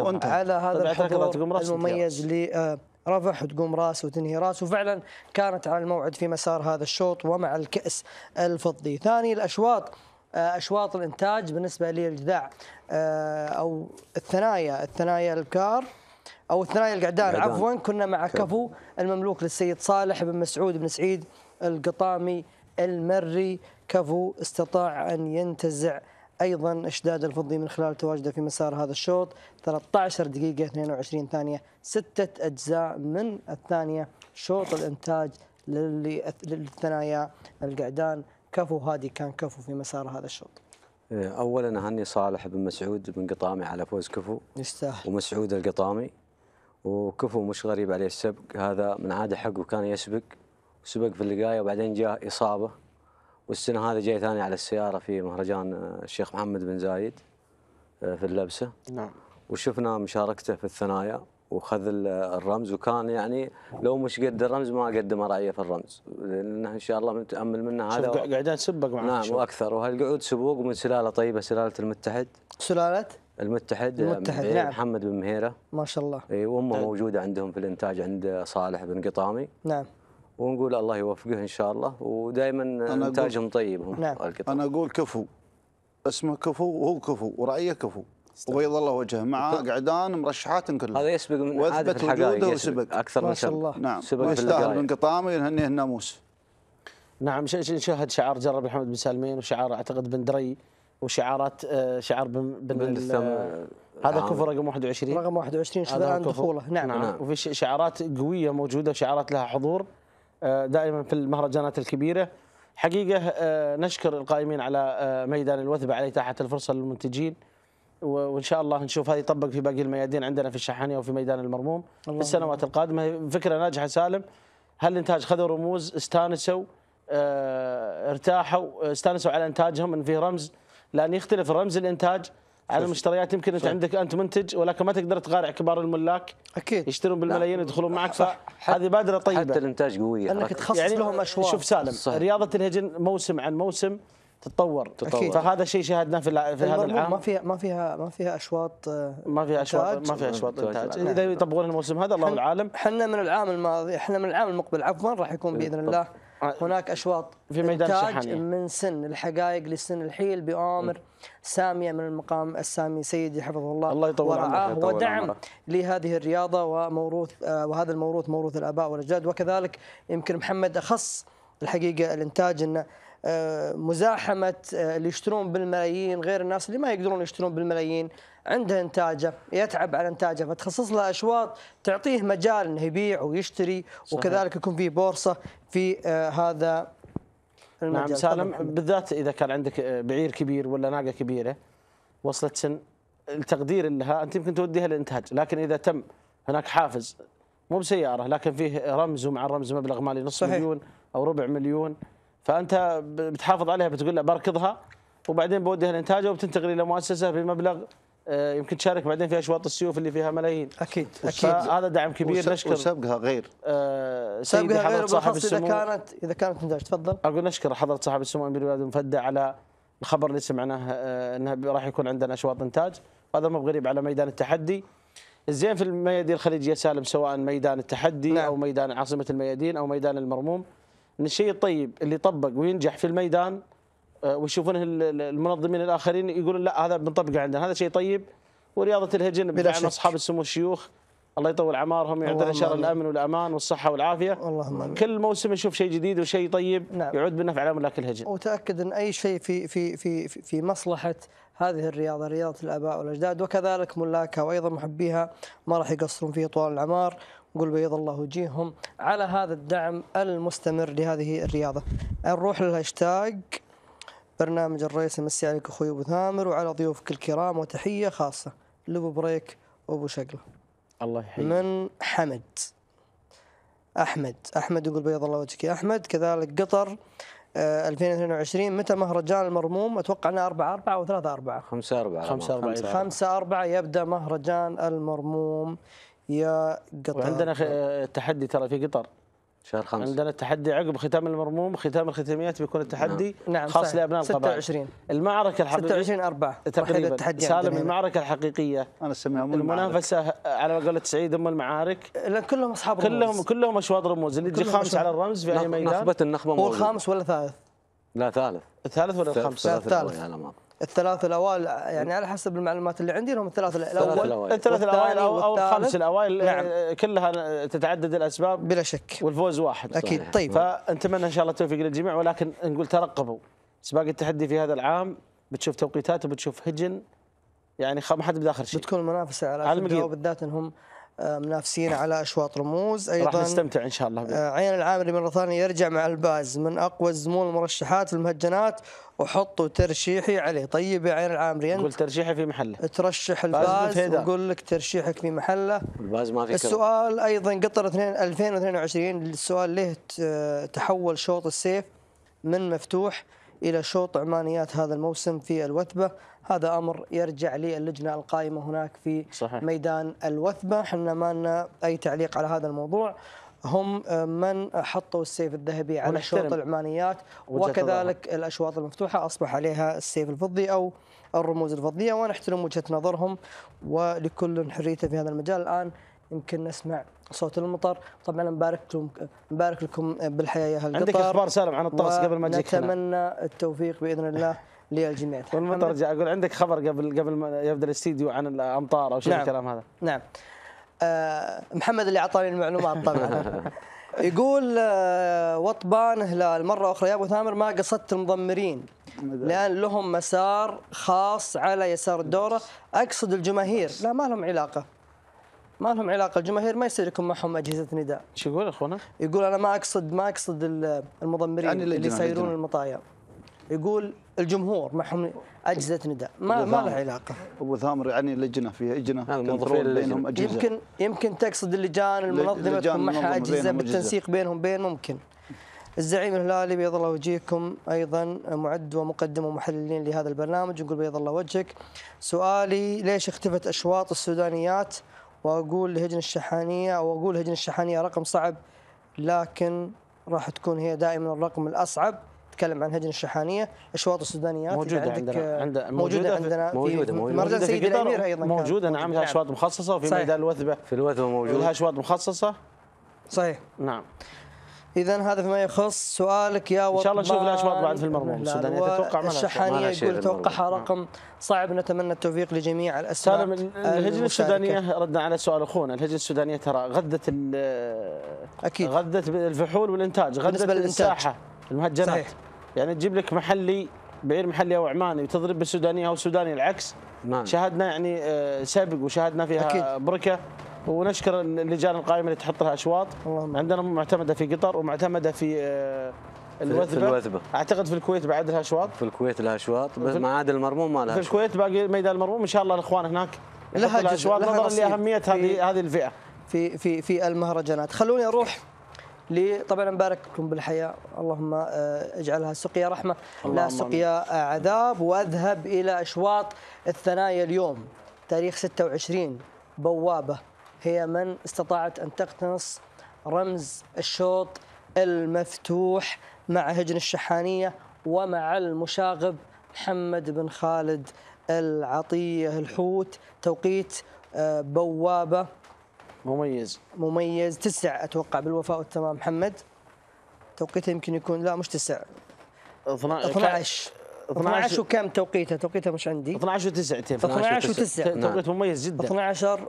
وانت على هذا الحضور المميز ل آه، رفح وتقوم راس وتنهي راس وفعلا كانت على الموعد في مسار هذا الشوط ومع الكأس الفضي ثاني الأشواط آه، اشواط الانتاج بالنسبه للجذع آه، او الثنايا الثنايا الكار او الثنايا القعدان عفوا كنا مع كفو المملوك للسيد صالح بن مسعود بن سعيد القطامي المري كفو استطاع ان ينتزع ايضا اشداد الفضي من خلال تواجده في مسار هذا الشوط 13 دقيقه 22 ثانيه سته اجزاء من الثانيه شوط الانتاج للثنايا القعدان كفو هادي كان كفو في مسار هذا الشوط إيه، اولا اهني صالح بن مسعود بن قطامي على فوز كفو يستاهل ومسعود القطامي وكفو مش غريب عليه السبق هذا من عاده حقه كان يسبق سبق في اللقايه وبعدين جاء اصابه والسنه هذه جاي ثاني على السياره في مهرجان آه، الشيخ محمد بن زايد آه، في اللبسه نعم وشفنا مشاركته في الثنايا وخذ الرمز وكان يعني لو مش قد الرمز ما قدم رايه في الرمز لانه ان شاء الله متامل منه هذا قاعدين نسبق معنا نعم واكثر وهالقعود سبوق من سلاله طيبه سلاله المتحد سلاله المتحد آه، المتحد نعم محمد بن مهيره ما شاء الله اي وامه طيب. موجوده عندهم في الانتاج عند صالح بن قطامي نعم ونقول الله يوفقه ان شاء الله ودائما انتاجهم طيب هم نعم. انا اقول كفو اسمه كفو وهو كفو ورعيه كفو وبيض الله وجهه مع قعدان مرشحات كلها هذا يسبق من واثبت وجوده وسبق اكثر من شبك نعم سبق ويستاهل من قطامه ينهنيه الناموس نعم نشاهد شعار جرب محمد بن سالمين وشعار اعتقد بن دري وشعارات آه، شعار بن بن, بن هذا نعم. كفر رقم 21 رقم 21 شذلان دخوله نعم, نعم. نعم وفي شعارات قويه موجوده وشعارات لها حضور آه، دائما في المهرجانات الكبيره حقيقه نشكر القائمين على ميدان الوثبه على اتاحه الفرصه للمنتجين وان شاء الله نشوف هذه يطبق في باقي الميادين عندنا في الشحانيه وفي ميدان المرموم في السنوات القادمه فكره ناجحه سالم هل الانتاج خذوا رموز استانسوا آه، ارتاحوا آه، استانسوا على انتاجهم ان فيه رمز لان يختلف رمز الانتاج على المشتريات يمكن انت عندك انت منتج ولكن ما تقدر تقارع كبار الملاك اكيد يشترون بالملايين يدخلون معك فهذه بادره طيبه حتى الانتاج قويه انك تخصص يعني لهم اشواط شوف سالم صح. رياضه الهجن موسم عن موسم تتطور, تتطور. أكيد. فهذا الشيء شاهدناه في, في هذا العام ما فيها ما فيها ما فيها اشواط آه، ما فيها اشواط ما فيها اشواط انتاج نعم. اذا يطبقون الموسم هذا الله العالم احنا من العام الماضي احنا من العام المقبل عفوا راح يكون باذن الله آه، هناك اشواط في ميدان الشحن من سن الحقائق لسن الحيل بأوامر ساميه من المقام السامي سيدي حفظه الله الله يطول عمره ودعم لهذه الرياضه وموروث آه، وهذا الموروث موروث الاباء والاجداد وكذلك يمكن محمد اخص الحقيقه الانتاج انه آه، مزاحمه آه، اللي يشترون بالملايين غير الناس اللي ما يقدرون يشترون بالملايين عنده انتاجه يتعب على انتاجه فتخصص له اشواط تعطيه مجال انه يبيع ويشتري صحيح. وكذلك يكون في بورصه في آه، هذا المجال نعم سالم بالذات اذا كان عندك بعير كبير ولا ناقه كبيره وصلت سن التقدير لها انت يمكن توديها للانتاج لكن اذا تم هناك حافز مو بسياره لكن فيه رمز ومع الرمز مبلغ مالي نص صحيح. مليون او ربع مليون فانت بتحافظ عليها بتقول له بركضها وبعدين بوديها لانتاجها وبتنتقل الى مؤسسه بمبلغ آه، يمكن تشارك بعدين في اشواط السيوف اللي فيها ملايين اكيد اكيد هذا دعم كبير نشكر آه، سبقها غير سبقها غير صاحب اذا كانت اذا كانت نتاج تفضل اقول نشكر حضره صاحب السمو امير بلاد المفدى على الخبر اللي سمعناه آه، انه راح يكون عندنا اشواط انتاج وهذا مو بغريب على ميدان التحدي الزين في الميادين الخليجيه سالم سواء ميدان التحدي نعم. او ميدان عاصمه الميادين او ميدان المرموم ان الشيء الطيب اللي طبق وينجح في الميدان آه، ويشوفونه المنظمين الاخرين يقولون لا هذا بنطبقه عندنا هذا شيء طيب ورياضه الهجن بدعم اصحاب السمو الشيوخ الله يطول اعمارهم يعطينا شر الامن والأمان والصحة والعافية اللهم امين كل موسم نشوف شيء جديد وشيء طيب نعم. يعود بالنفع على ملاك الهجن وتأكد أن أي شيء في في في في مصلحة هذه الرياضة رياضة الآباء والأجداد وكذلك ملاكها وأيضا محبيها ما راح يقصرون فيه طوال الأعمار قل بيض الله وجيههم على هذا الدعم المستمر لهذه الرياضة نروح للهاشتاج برنامج الرئيس مسي عليك أخوي أبو ثامر وعلى ضيوفك الكرام وتحية خاصة لبو بريك وأبو شقلة الله يحييك من حمد أحمد أحمد يقول بيض الله وجهك يا أحمد كذلك قطر 2022 آه، متى مهرجان المرموم اتوقع انه 4 4 او 3 4 5 4 5 4 5 4 يبدا مهرجان المرموم يا قطر وعندنا تحدي ترى في قطر شهر خمسة عندنا التحدي عقب ختام المرموم ختام الختاميات بيكون التحدي نعم. نعم خاص صحيح. لابناء القبائل 26 المعركه الحقيقيه 26 4 تقريبا التحدي سالم المعركه الحقيقيه انا اسميها المنافسه على قولة سعيد ام المعارك لا كلهم اصحاب كلهم رموز. كلهم اشواط رموز اللي يجي خامس على الرمز في اي ميدان نخبه النخبه هو الخامس ولا ثالث؟ لا ثالث ثالث ولا الخامس؟ ثالث ثالث الثلاث الاوائل يعني على حسب المعلومات اللي عندي هم الثلاث الاول الثلاث الاوائل او الخمس الاوائل آه، نعم. كلها تتعدد الاسباب بلا شك والفوز واحد اكيد صحيح. طيب فنتمنى ان شاء الله التوفيق للجميع ولكن نقول ترقبوا سباق التحدي في هذا العام بتشوف توقيتات وبتشوف هجن يعني ما حد بداخل شيء بتكون المنافسه على, على المقياس بالذات انهم منافسين على اشواط رموز ايضا راح نستمتع ان شاء الله بي. آه، عين العامري مره ثانيه يرجع مع الباز من اقوى الزمول المرشحات في المهجنات وحطوا ترشيحي عليه طيب يا عين العامري انت قول ترشيحي في محله ترشح الباز وقول لك ترشيحك في محله الباز ما في السؤال كرة. ايضا قطر 2022 السؤال ليه تحول شوط السيف من مفتوح إلى شوط عمانيات هذا الموسم في الوثبة هذا أمر يرجع للجنة القائمة هناك في صحيح. ميدان الوثبة احنا ما لنا أي تعليق على هذا الموضوع هم آه، من حطوا السيف الذهبي على شوط العمانيات وكذلك الله. الاشواط المفتوحه اصبح عليها السيف الفضي او الرموز الفضيه ونحترم وجهه نظرهم ولكل حريته في هذا المجال الان يمكن نسمع صوت المطر طبعا نبارك لكم نبارك لكم بالحياه يا اهل عندك اخبار سالم عن الطقس قبل ما تجيك نتمنى التوفيق باذن الله للجميع <laughs> والمطر جاء اقول عندك خبر قبل قبل ما يبدا الاستديو عن الامطار او شيء نعم. الكلام هذا نعم آه محمد اللي اعطاني المعلومات طبعا <laughs> يقول آه وطبان هلال مره اخرى يا ابو ثامر ما قصدت المضمرين لان لهم مسار خاص على يسار الدوره اقصد الجماهير لا ما لهم علاقه ما لهم علاقه الجماهير ما يصير يكون معهم اجهزه نداء شو يقول اخونا يقول انا ما اقصد ما اقصد المضمرين يعني اللي يسيرون يعني. المطايا يقول الجمهور معهم اجهزه نداء ما ما له علاقه ابو ثامر يعني لجنه فيها اجنه الموظفين بينهم اجهزه يمكن يمكن تقصد اللجان المنظمه تكون معها اجهزه بالتنسيق بينهم وبين ممكن الزعيم الهلالي بيض الله وجهكم ايضا معد ومقدم ومحللين لهذا البرنامج يقول بيض الله وجهك سؤالي ليش اختفت اشواط السودانيات واقول الهجن الشحانيه واقول الهجن الشحانيه رقم صعب لكن راح تكون هي دائما الرقم الاصعب نتكلم عن هجن الشحانيه اشواط السودانيات موجوده عندك عندنا موجوده آه، عندنا موجوده موجوده مرجان سيد الامير ايضا موجوده نعم لها اشواط نعم. مخصصه وفي ميدان الوثبه في الوثبه موجوده لها اشواط مخصصه صحيح نعم اذا هذا فيما يخص سؤالك يا ان شاء الله نشوف الاشواط بعد في المرمى السوداني اتوقع ما الشحانيه يقول توقعها رقم صعب نتمنى التوفيق لجميع الاسماء آه، من الهجنه السودانيه ردنا على سؤال اخونا الهجنه السودانيه ترى غذت اكيد غذت الفحول والانتاج غذت الساحه المهجنات صحيح. يعني تجيب لك محلي بعير محلي او عماني وتضرب بالسودانيه او سوداني العكس نعم. شاهدنا يعني آه، سابق وشاهدنا فيها أكيد. بركه ونشكر اللجان القائمه اللي تحط لها اشواط عندنا معتمده في قطر ومعتمده في آه، الوثبه في الوثبه اعتقد في الكويت بعد لها اشواط في الكويت لها اشواط بس ما عاد المرموم ما لها في الكويت باقي ميدان المرموم ان شاء الله الاخوان هناك لها اشواط نظرا لاهميه هذه هذه الفئه في في في المهرجانات خلوني اروح طبعا نبارك لكم بالحياة اللهم آه، اجعلها سقيا رحمة لا سقيا عذاب وأذهب إلى أشواط الثنايا اليوم تاريخ 26 بوابة هي من استطاعت أن تقتنص رمز الشوط المفتوح مع هجن الشحانية ومع المشاغب محمد بن خالد العطية الحوت توقيت آه، بوابة مميز مميز تسع أتوقع بالوفاء والتمام محمد توقيته يمكن يكون لا مش تسع 12 12 12 وكم توقيتها؟ توقيتها مش عندي 12 و9 12 و9 توقيت مميز جدا 12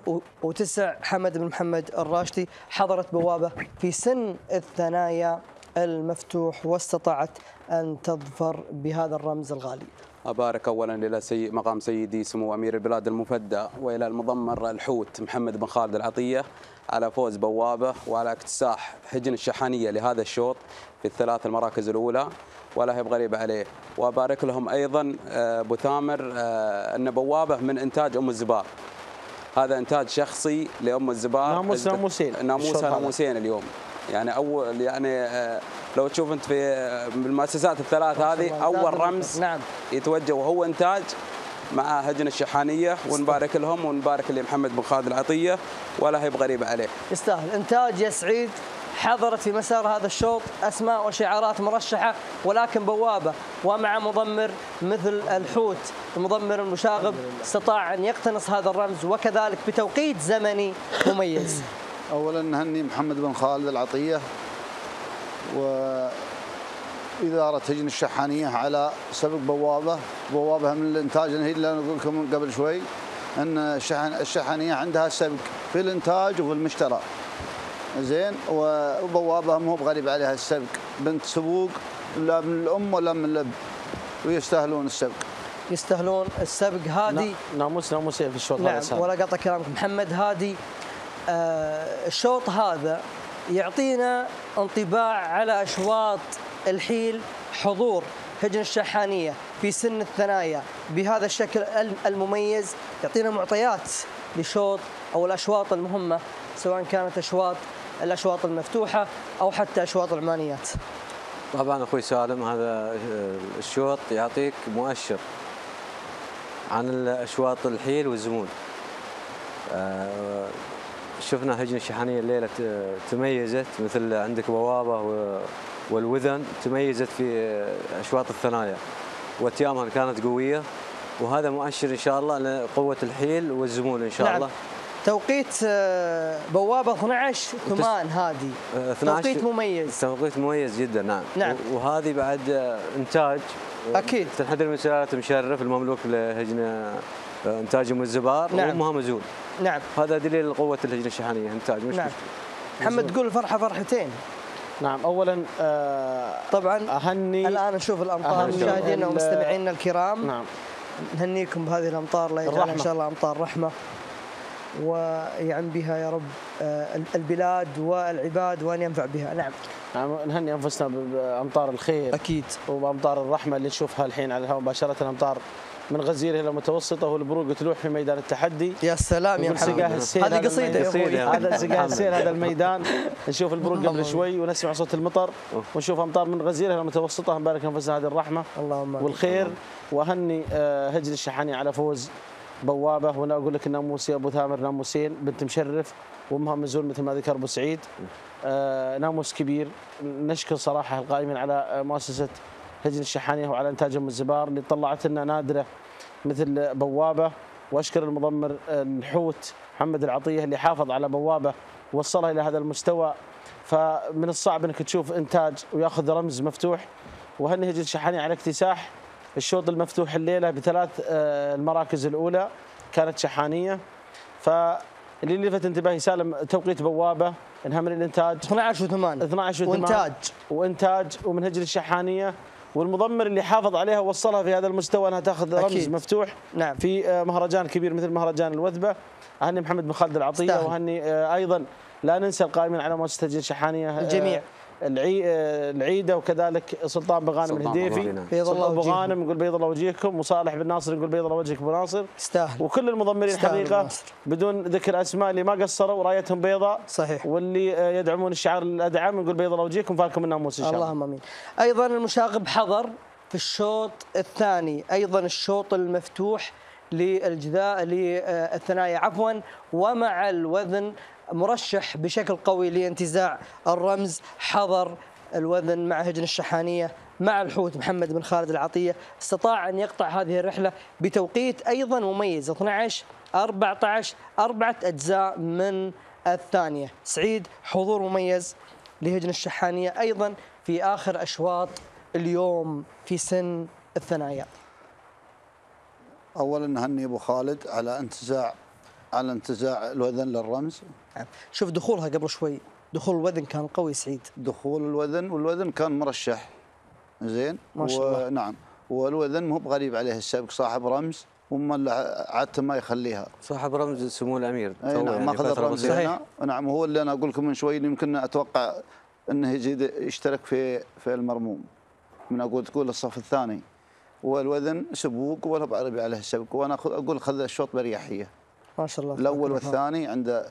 و9 حمد بن محمد الراشدي حضرت بوابه في سن الثنايا المفتوح واستطاعت ان تظفر بهذا الرمز الغالي. أبارك أولا إلى سي... مقام سيدي سمو أمير البلاد المفدى وإلى المضمر الحوت محمد بن خالد العطية على فوز بوابة وعلى اكتساح حجن الشحانية لهذا الشوط في الثلاث المراكز الأولى ولا هي بغريبة عليه وأبارك لهم أيضا آه، أبو ثامر آه، أن بوابه من إنتاج أم الزبار هذا إنتاج شخصي لأم الزبار ناموس ناموسين ناموس ناموسين اليوم يعني اول يعني آه، لو تشوف انت في المؤسسات الثلاث هذه اول رمز نعم. يتوجه وهو انتاج مع هجن الشحانيه ونبارك لهم ونبارك لمحمد بن خالد العطيه ولا هي بغريبه عليه. يستاهل انتاج يا سعيد حضرت في مسار هذا الشوط أسماء وشعارات مرشحة ولكن بوابة ومع مضمر مثل الحوت المضمر المشاغب استطاع أن يقتنص هذا الرمز وكذلك بتوقيت زمني مميز <coughs> أولا نهني محمد بن خالد العطية وإدارة هجن الشحانية على سبق بوابة بوابة من الإنتاج هي اللي نقول لكم قبل شوي أن الشحانية عندها سبق في الإنتاج وفي المشترى زين وبوابه مو بغريب عليها السبق بنت سبوق لا من الام ولا من الاب ويستاهلون السبق يستاهلون السبق هادي ناموس ناموس في الشوط نعم هذا ولا قطع كلامك محمد هادي آه الشوط هذا يعطينا انطباع على اشواط الحيل حضور هجن الشحانيه في سن الثنايا بهذا الشكل المميز يعطينا معطيات لشوط او الاشواط المهمه سواء كانت اشواط الأشواط المفتوحة أو حتى أشواط العمانيات طبعا أخوي سالم هذا آه، الشوط يعطيك مؤشر عن الأشواط الحيل والزمول. آه، شفنا هجنة الشحنية الليلة تميزت مثل عندك بوابة والوذن تميزت في آه، أشواط الثنايا واتيامها كانت قوية وهذا مؤشر ان شاء الله لقوه الحيل والزمول ان شاء نعم. الله توقيت آه، بوابة 12 ثمان هذه 12 توقيت مميز توقيت مميز جدا نعم نعم وهذه بعد آه، إنتاج أكيد تنحدر المسيرات مشرف المملوك لهجنة آه، إنتاجهم الزبار نعم. وأمها مزول نعم هذا دليل قوة الهجنة الشحنية إنتاج مش نعم مشكلة. محمد تقول الفرحة فرحتين نعم اولا آه طبعا اهني الان نشوف الامطار مشاهدينا ومستمعينا الكرام نعم نهنيكم بهذه الامطار الله يجعلها ان شاء الله امطار رحمه ويعم بها يا رب آه، البلاد والعباد وان ينفع بها نعم نعم نهني انفسنا بامطار الخير اكيد وبامطار الرحمه اللي نشوفها الحين على الهواء مباشره امطار من غزيره الى متوسطه والبروق تلوح في ميدان التحدي يا سلام يا حبيبي هذه قصيده يا اخوي هذا سقاه السيل هذا الميدان نشوف البروق قبل شوي ونسمع صوت المطر ونشوف امطار من غزيره الى متوسطه نبارك انفسنا هذه الرحمه اللهم والخير واهني آه، هجر الشحاني على فوز بوابه وانا اقول لك ناموسي ابو ثامر ناموسين بنت مشرف وامها مزون مثل ما ذكر ابو سعيد آه، ناموس كبير نشكر صراحه القائمين على مؤسسه هجن الشحانيه وعلى انتاجهم الزبار اللي طلعت لنا نادره مثل بوابه واشكر المضمر الحوت محمد العطيه اللي حافظ على بوابه وصلها الى هذا المستوى فمن الصعب انك تشوف انتاج وياخذ رمز مفتوح وهني هجن الشحانيه على اكتساح الشوط المفتوح الليله بثلاث آه، المراكز الاولى كانت شحانيه ف اللي لفت انتباهي سالم توقيت بوابه انها من الانتاج 12 و8 12 و8 وانتاج وانتاج ومن هجر الشحانيه والمضمر اللي حافظ عليها ووصلها في هذا المستوى انها تاخذ رمز أكيد. مفتوح نعم. في آه، مهرجان كبير مثل مهرجان الوثبه اهني محمد بن خالد العطيه واهني آه، ايضا لا ننسى القائمين على مؤسسه تسجيل شحانيه الجميع آه، العيده وكذلك سلطان بغانم الهديفي بيض الله ابو غانم نقول بيض الله وجهكم وصالح بن ناصر نقول بيض الله وجهك ابو ناصر يستاهل وكل المضمرين حقيقه بدون ذكر اسماء اللي ما قصروا رايتهم بيضاء صحيح واللي آه، يدعمون الشعار الادعم نقول بيض الله وجهكم فالكم الناموس ان شاء الله اللهم امين ايضا المشاغب حضر في الشوط الثاني ايضا الشوط المفتوح للجذاء للثنايا عفوا ومع الوزن مرشح بشكل قوي لانتزاع الرمز حضر الوزن مع هجن الشحانية مع الحوت محمد بن خالد العطية استطاع أن يقطع هذه الرحلة بتوقيت أيضا مميز 12 14 أربعة أجزاء من الثانية سعيد حضور مميز لهجن الشحانية أيضا في آخر أشواط اليوم في سن الثنايا أولا هني أبو خالد على انتزاع على انتزاع الوذن للرمز نعم. شوف دخولها قبل شوي دخول الوذن كان قوي سعيد دخول الوذن والوذن كان مرشح زين ما شاء الله نعم والوذن مو بغريب عليه السابق صاحب رمز وما عادته ما يخليها صاحب رمز سمو الامير اي نعم يعني ماخذ الرمز هنا نعم هو اللي انا اقول لكم من شوي يمكن اتوقع انه يزيد يشترك في في المرموم من اقول تقول الصف الثاني والوذن سبوق ولا بعربي عليه السبق وانا اقول خذ الشوط باريحيه ما شاء الله الاول والثاني عند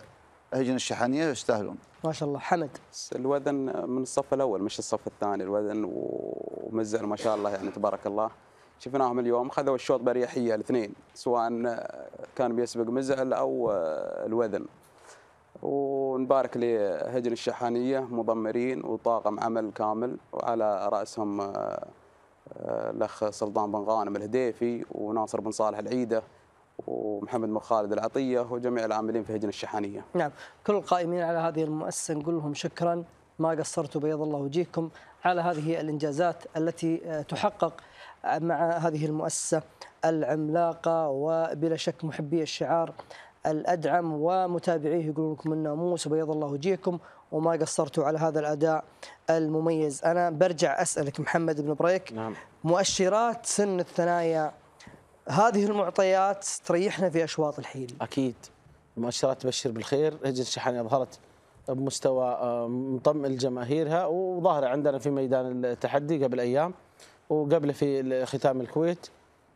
هجن الشحنيه يستاهلون ما شاء الله حمد الوزن من الصف الاول مش الصف الثاني الوزن ومزعل ما شاء الله يعني تبارك الله شفناهم اليوم خذوا الشوط باريحيه الاثنين سواء كان بيسبق مزعل او الوذن ونبارك لهجن الشحانيه مضمرين وطاقم عمل كامل وعلى راسهم آه، الاخ سلطان بن غانم الهديفي وناصر بن صالح العيده ومحمد بن خالد العطيه وجميع العاملين في هجن الشحانيه. نعم، كل القائمين على هذه المؤسسه نقول لهم شكرا ما قصرتوا بيض الله وجيهكم على هذه الانجازات التي آه، تحقق مع هذه المؤسسه العملاقه وبلا شك محبي الشعار الادعم ومتابعيه يقولون لكم الناموس وبيض الله وجيهكم وما قصرتوا على هذا الاداء المميز، انا برجع اسالك محمد بن بريك نعم. مؤشرات سن الثنايا هذه المعطيات تريحنا في اشواط الحيل اكيد المؤشرات تبشر بالخير هجن الشحن اظهرت بمستوى آه، مطمئن لجماهيرها وظاهره عندنا في ميدان التحدي قبل ايام وقبله في ختام الكويت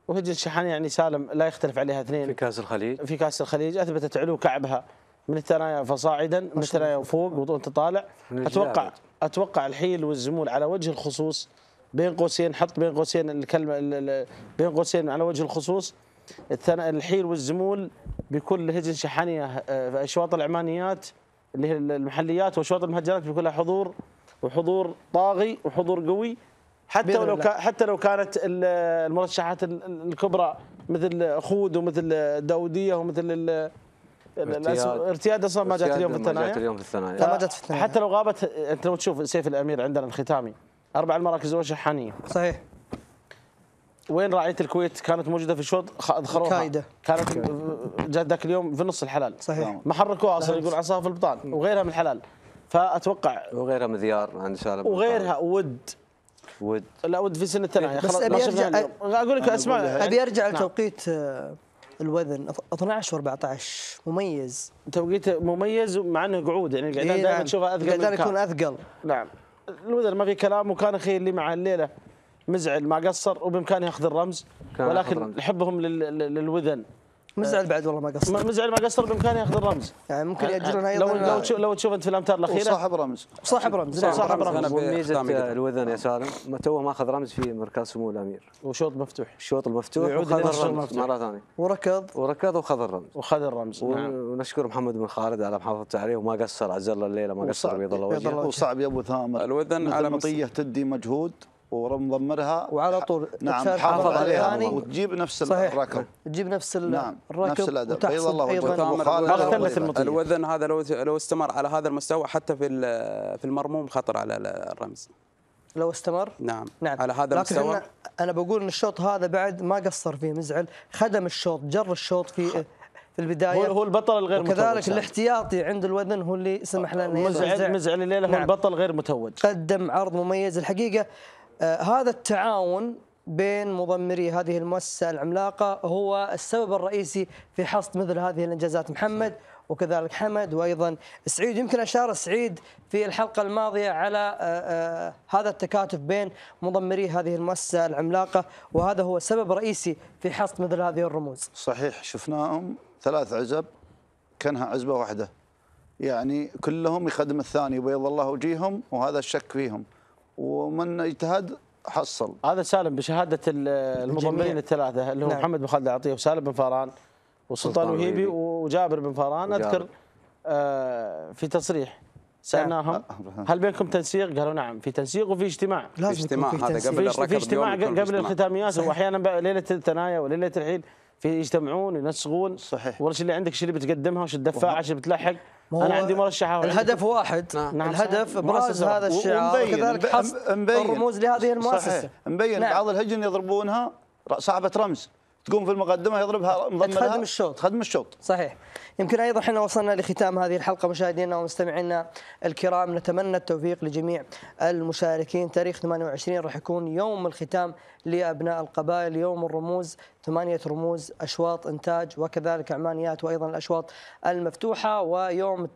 وهجن الشحن يعني سالم لا يختلف عليها اثنين في كاس الخليج في كاس الخليج اثبتت علو كعبها من الثنايا فصاعدا من الثنايا وفوق وانت طالع اتوقع اتوقع الحيل والزمول على وجه الخصوص بين قوسين حط بين قوسين الكلمه بين قوسين على وجه الخصوص الحيل والزمول بكل هجن شحنيه آه، اشواط العمانيات اللي هي المحليات واشواط المهجرات بكلها حضور وحضور طاغي وحضور قوي حتى ولو حتى لو كانت المرشحات الكبرى مثل خود ومثل داوديه ومثل ارتياد, ارتياد اصلا ما جات اليوم في الثنايا ما جات اليوم في الثنايا حتى لو غابت انت لو تشوف سيف الامير عندنا الختامي اربع المراكز الاولى شحانيه صحيح وين راعيه الكويت كانت موجوده في الشوط ادخلوها كايده كانت جات ذاك اليوم في نص الحلال صحيح ما حركوها اصلا نعم. يقول عصاها في البطان وغيرها من الحلال فاتوقع وغيرها مذيار عند سالم وغيرها ود ود لا ود في سنه ثانيه خلاص ابي ارجع اقول لك اسماء ابي ارجع نعم. لتوقيت آه، الوذن 12 و14 مميز توقيت مميز مع انه قعود يعني القعدان إيه، دائما نعم. تشوفها اثقل قعدان يكون اثقل نعم الوذر ما في كلام وكان اخي اللي مع الليله مزعل ما قصر وبامكانه ياخذ الرمز ولكن حبهم للوذن مزعل بعد والله ما قصر مزعل ما قصر بامكانه ياخذ الرمز يعني ممكن أه، ياجرون أه، ايضا لو لو تشوف لو تشوف انت في الامتار الاخيره صاحب رمز صاحب رمز صاحب رمز وميزه الوذن يا سالم توه ماخذ رمز في مركز سمو الامير وشوط مفتوح الشوط المفتوح ويعود الرمز مره ثانيه وركض وركض وخذ الرمز وخذ الرمز نعم ونشكر محمد بن خالد على محافظته عليه وما قصر عز الله الليله ما قصر بيض الله وجهه وصعب يا ابو ثامر الوذن على مطيه تدي مجهود ومضمرها وعلى طول نعم تحافظ عليها وتجيب نفس صحيح. الركب تجيب نفس نعم الركب نفس الاداء بيض الله الوزن هذا لو لو استمر على هذا المستوى حتى في في المرموم خطر على الرمز لو استمر نعم نعم على هذا المستوى انا بقول ان الشوط هذا بعد ما قصر فيه مزعل خدم الشوط جر الشوط في في البدايه هو البطل الغير متوج وكذلك الاحتياطي عند الوذن هو اللي سمح لنا مزعل مزعل الليله نعم. هو البطل غير متوج قدم عرض مميز الحقيقه آه، هذا التعاون بين مضمري هذه المؤسسة العملاقة هو السبب الرئيسي في حصد مثل هذه الإنجازات محمد وكذلك حمد وأيضا سعيد يمكن أشار سعيد في الحلقة الماضية على آه، آه، هذا التكاتف بين مضمري هذه المؤسسة العملاقة وهذا هو سبب رئيسي في حصد مثل هذه الرموز صحيح شفناهم ثلاث عزب كانها عزبة واحدة يعني كلهم يخدم الثاني وبيض الله وجيهم وهذا الشك فيهم ومن اجتهد حصل هذا سالم بشهاده المضمرين الثلاثه اللي هو نعم. محمد بن خالد العطيه وسالم بن فاران وسلطان وهيبي وجابر بن فاران وجابر. اذكر آه، في تصريح سالناهم نعم. أه، أه. هل بينكم تنسيق؟ قالوا نعم في تنسيق وفي اجتماع لازم اجتماع هذا قبل الركب في اجتماع قبل الختاميات واحيانا ليله الثنايا وليله العيد في يجتمعون ينسقون صحيح وش اللي عندك شو اللي بتقدمها وش الدفاعه وش بتلحق انا عندي مرشحه الهدف واحد نعم. الهدف ابراز نعم. هذا الشعار وكذلك مبين الرموز لهذه المؤسسه صحيح. مبين نعم. بعض الهجن يضربونها صعبه رمز تقوم في المقدمه يضربها مضمنها تخدم الشوط تخدم الشوط صحيح يمكن ايضا احنا وصلنا لختام هذه الحلقه مشاهدينا ومستمعينا الكرام نتمنى التوفيق لجميع المشاركين تاريخ 28 راح يكون يوم الختام لأبناء القبائل يوم الرموز ثمانية رموز أشواط إنتاج وكذلك عمانيات وأيضا الأشواط المفتوحة ويوم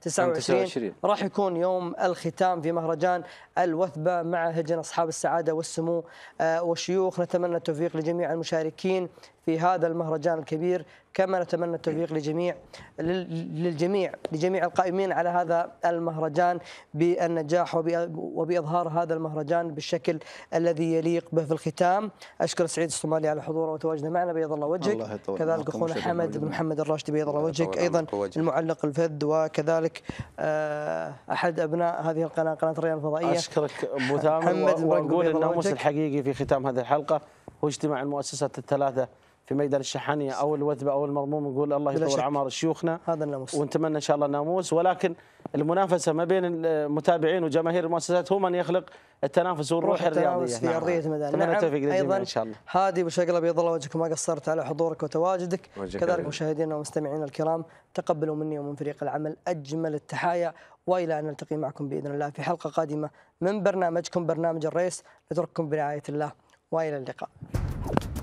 29 آه، راح يكون يوم الختام في مهرجان الوثبة مع هجن أصحاب السعادة والسمو آه، والشيوخ نتمنى التوفيق لجميع المشاركين في هذا المهرجان الكبير كما نتمنى التوفيق لجميع للجميع لجميع القائمين على هذا المهرجان بالنجاح وبإظهار هذا المهرجان بالشكل الذي يليق به في الختام أشكر سعيد الصومالي على حضوره وتواجده معنا بيض الله وجهك الله كذلك أخونا حمد بن محمد الراشدي بيض الله وجهك أيضا المعلق الفذ وكذلك آه، أحد أبناء هذه القناة قناة ريان الفضائية أشكرك أبو ثامر وأقول الناموس الحقيقي في ختام هذه الحلقة هو اجتماع المؤسسات الثلاثة في ميدان الشحانية او الوثبه او المرموم نقول الله يطول عمر شيوخنا هذا الناموس ونتمنى ان شاء الله ناموس ولكن المنافسه ما بين المتابعين وجماهير المؤسسات هو من يخلق التنافس والروح الرياضيه في نعم. ارضيه الميدان نعم. ايضا ان شاء الله هادي بشكل شقله بيض الله وجهك ما قصرت على حضورك وتواجدك كذلك مشاهدينا ومستمعينا الكرام تقبلوا مني ومن فريق العمل اجمل التحايا والى ان نلتقي معكم باذن الله في حلقه قادمه من برنامجكم برنامج الريس نترككم برعايه الله والى اللقاء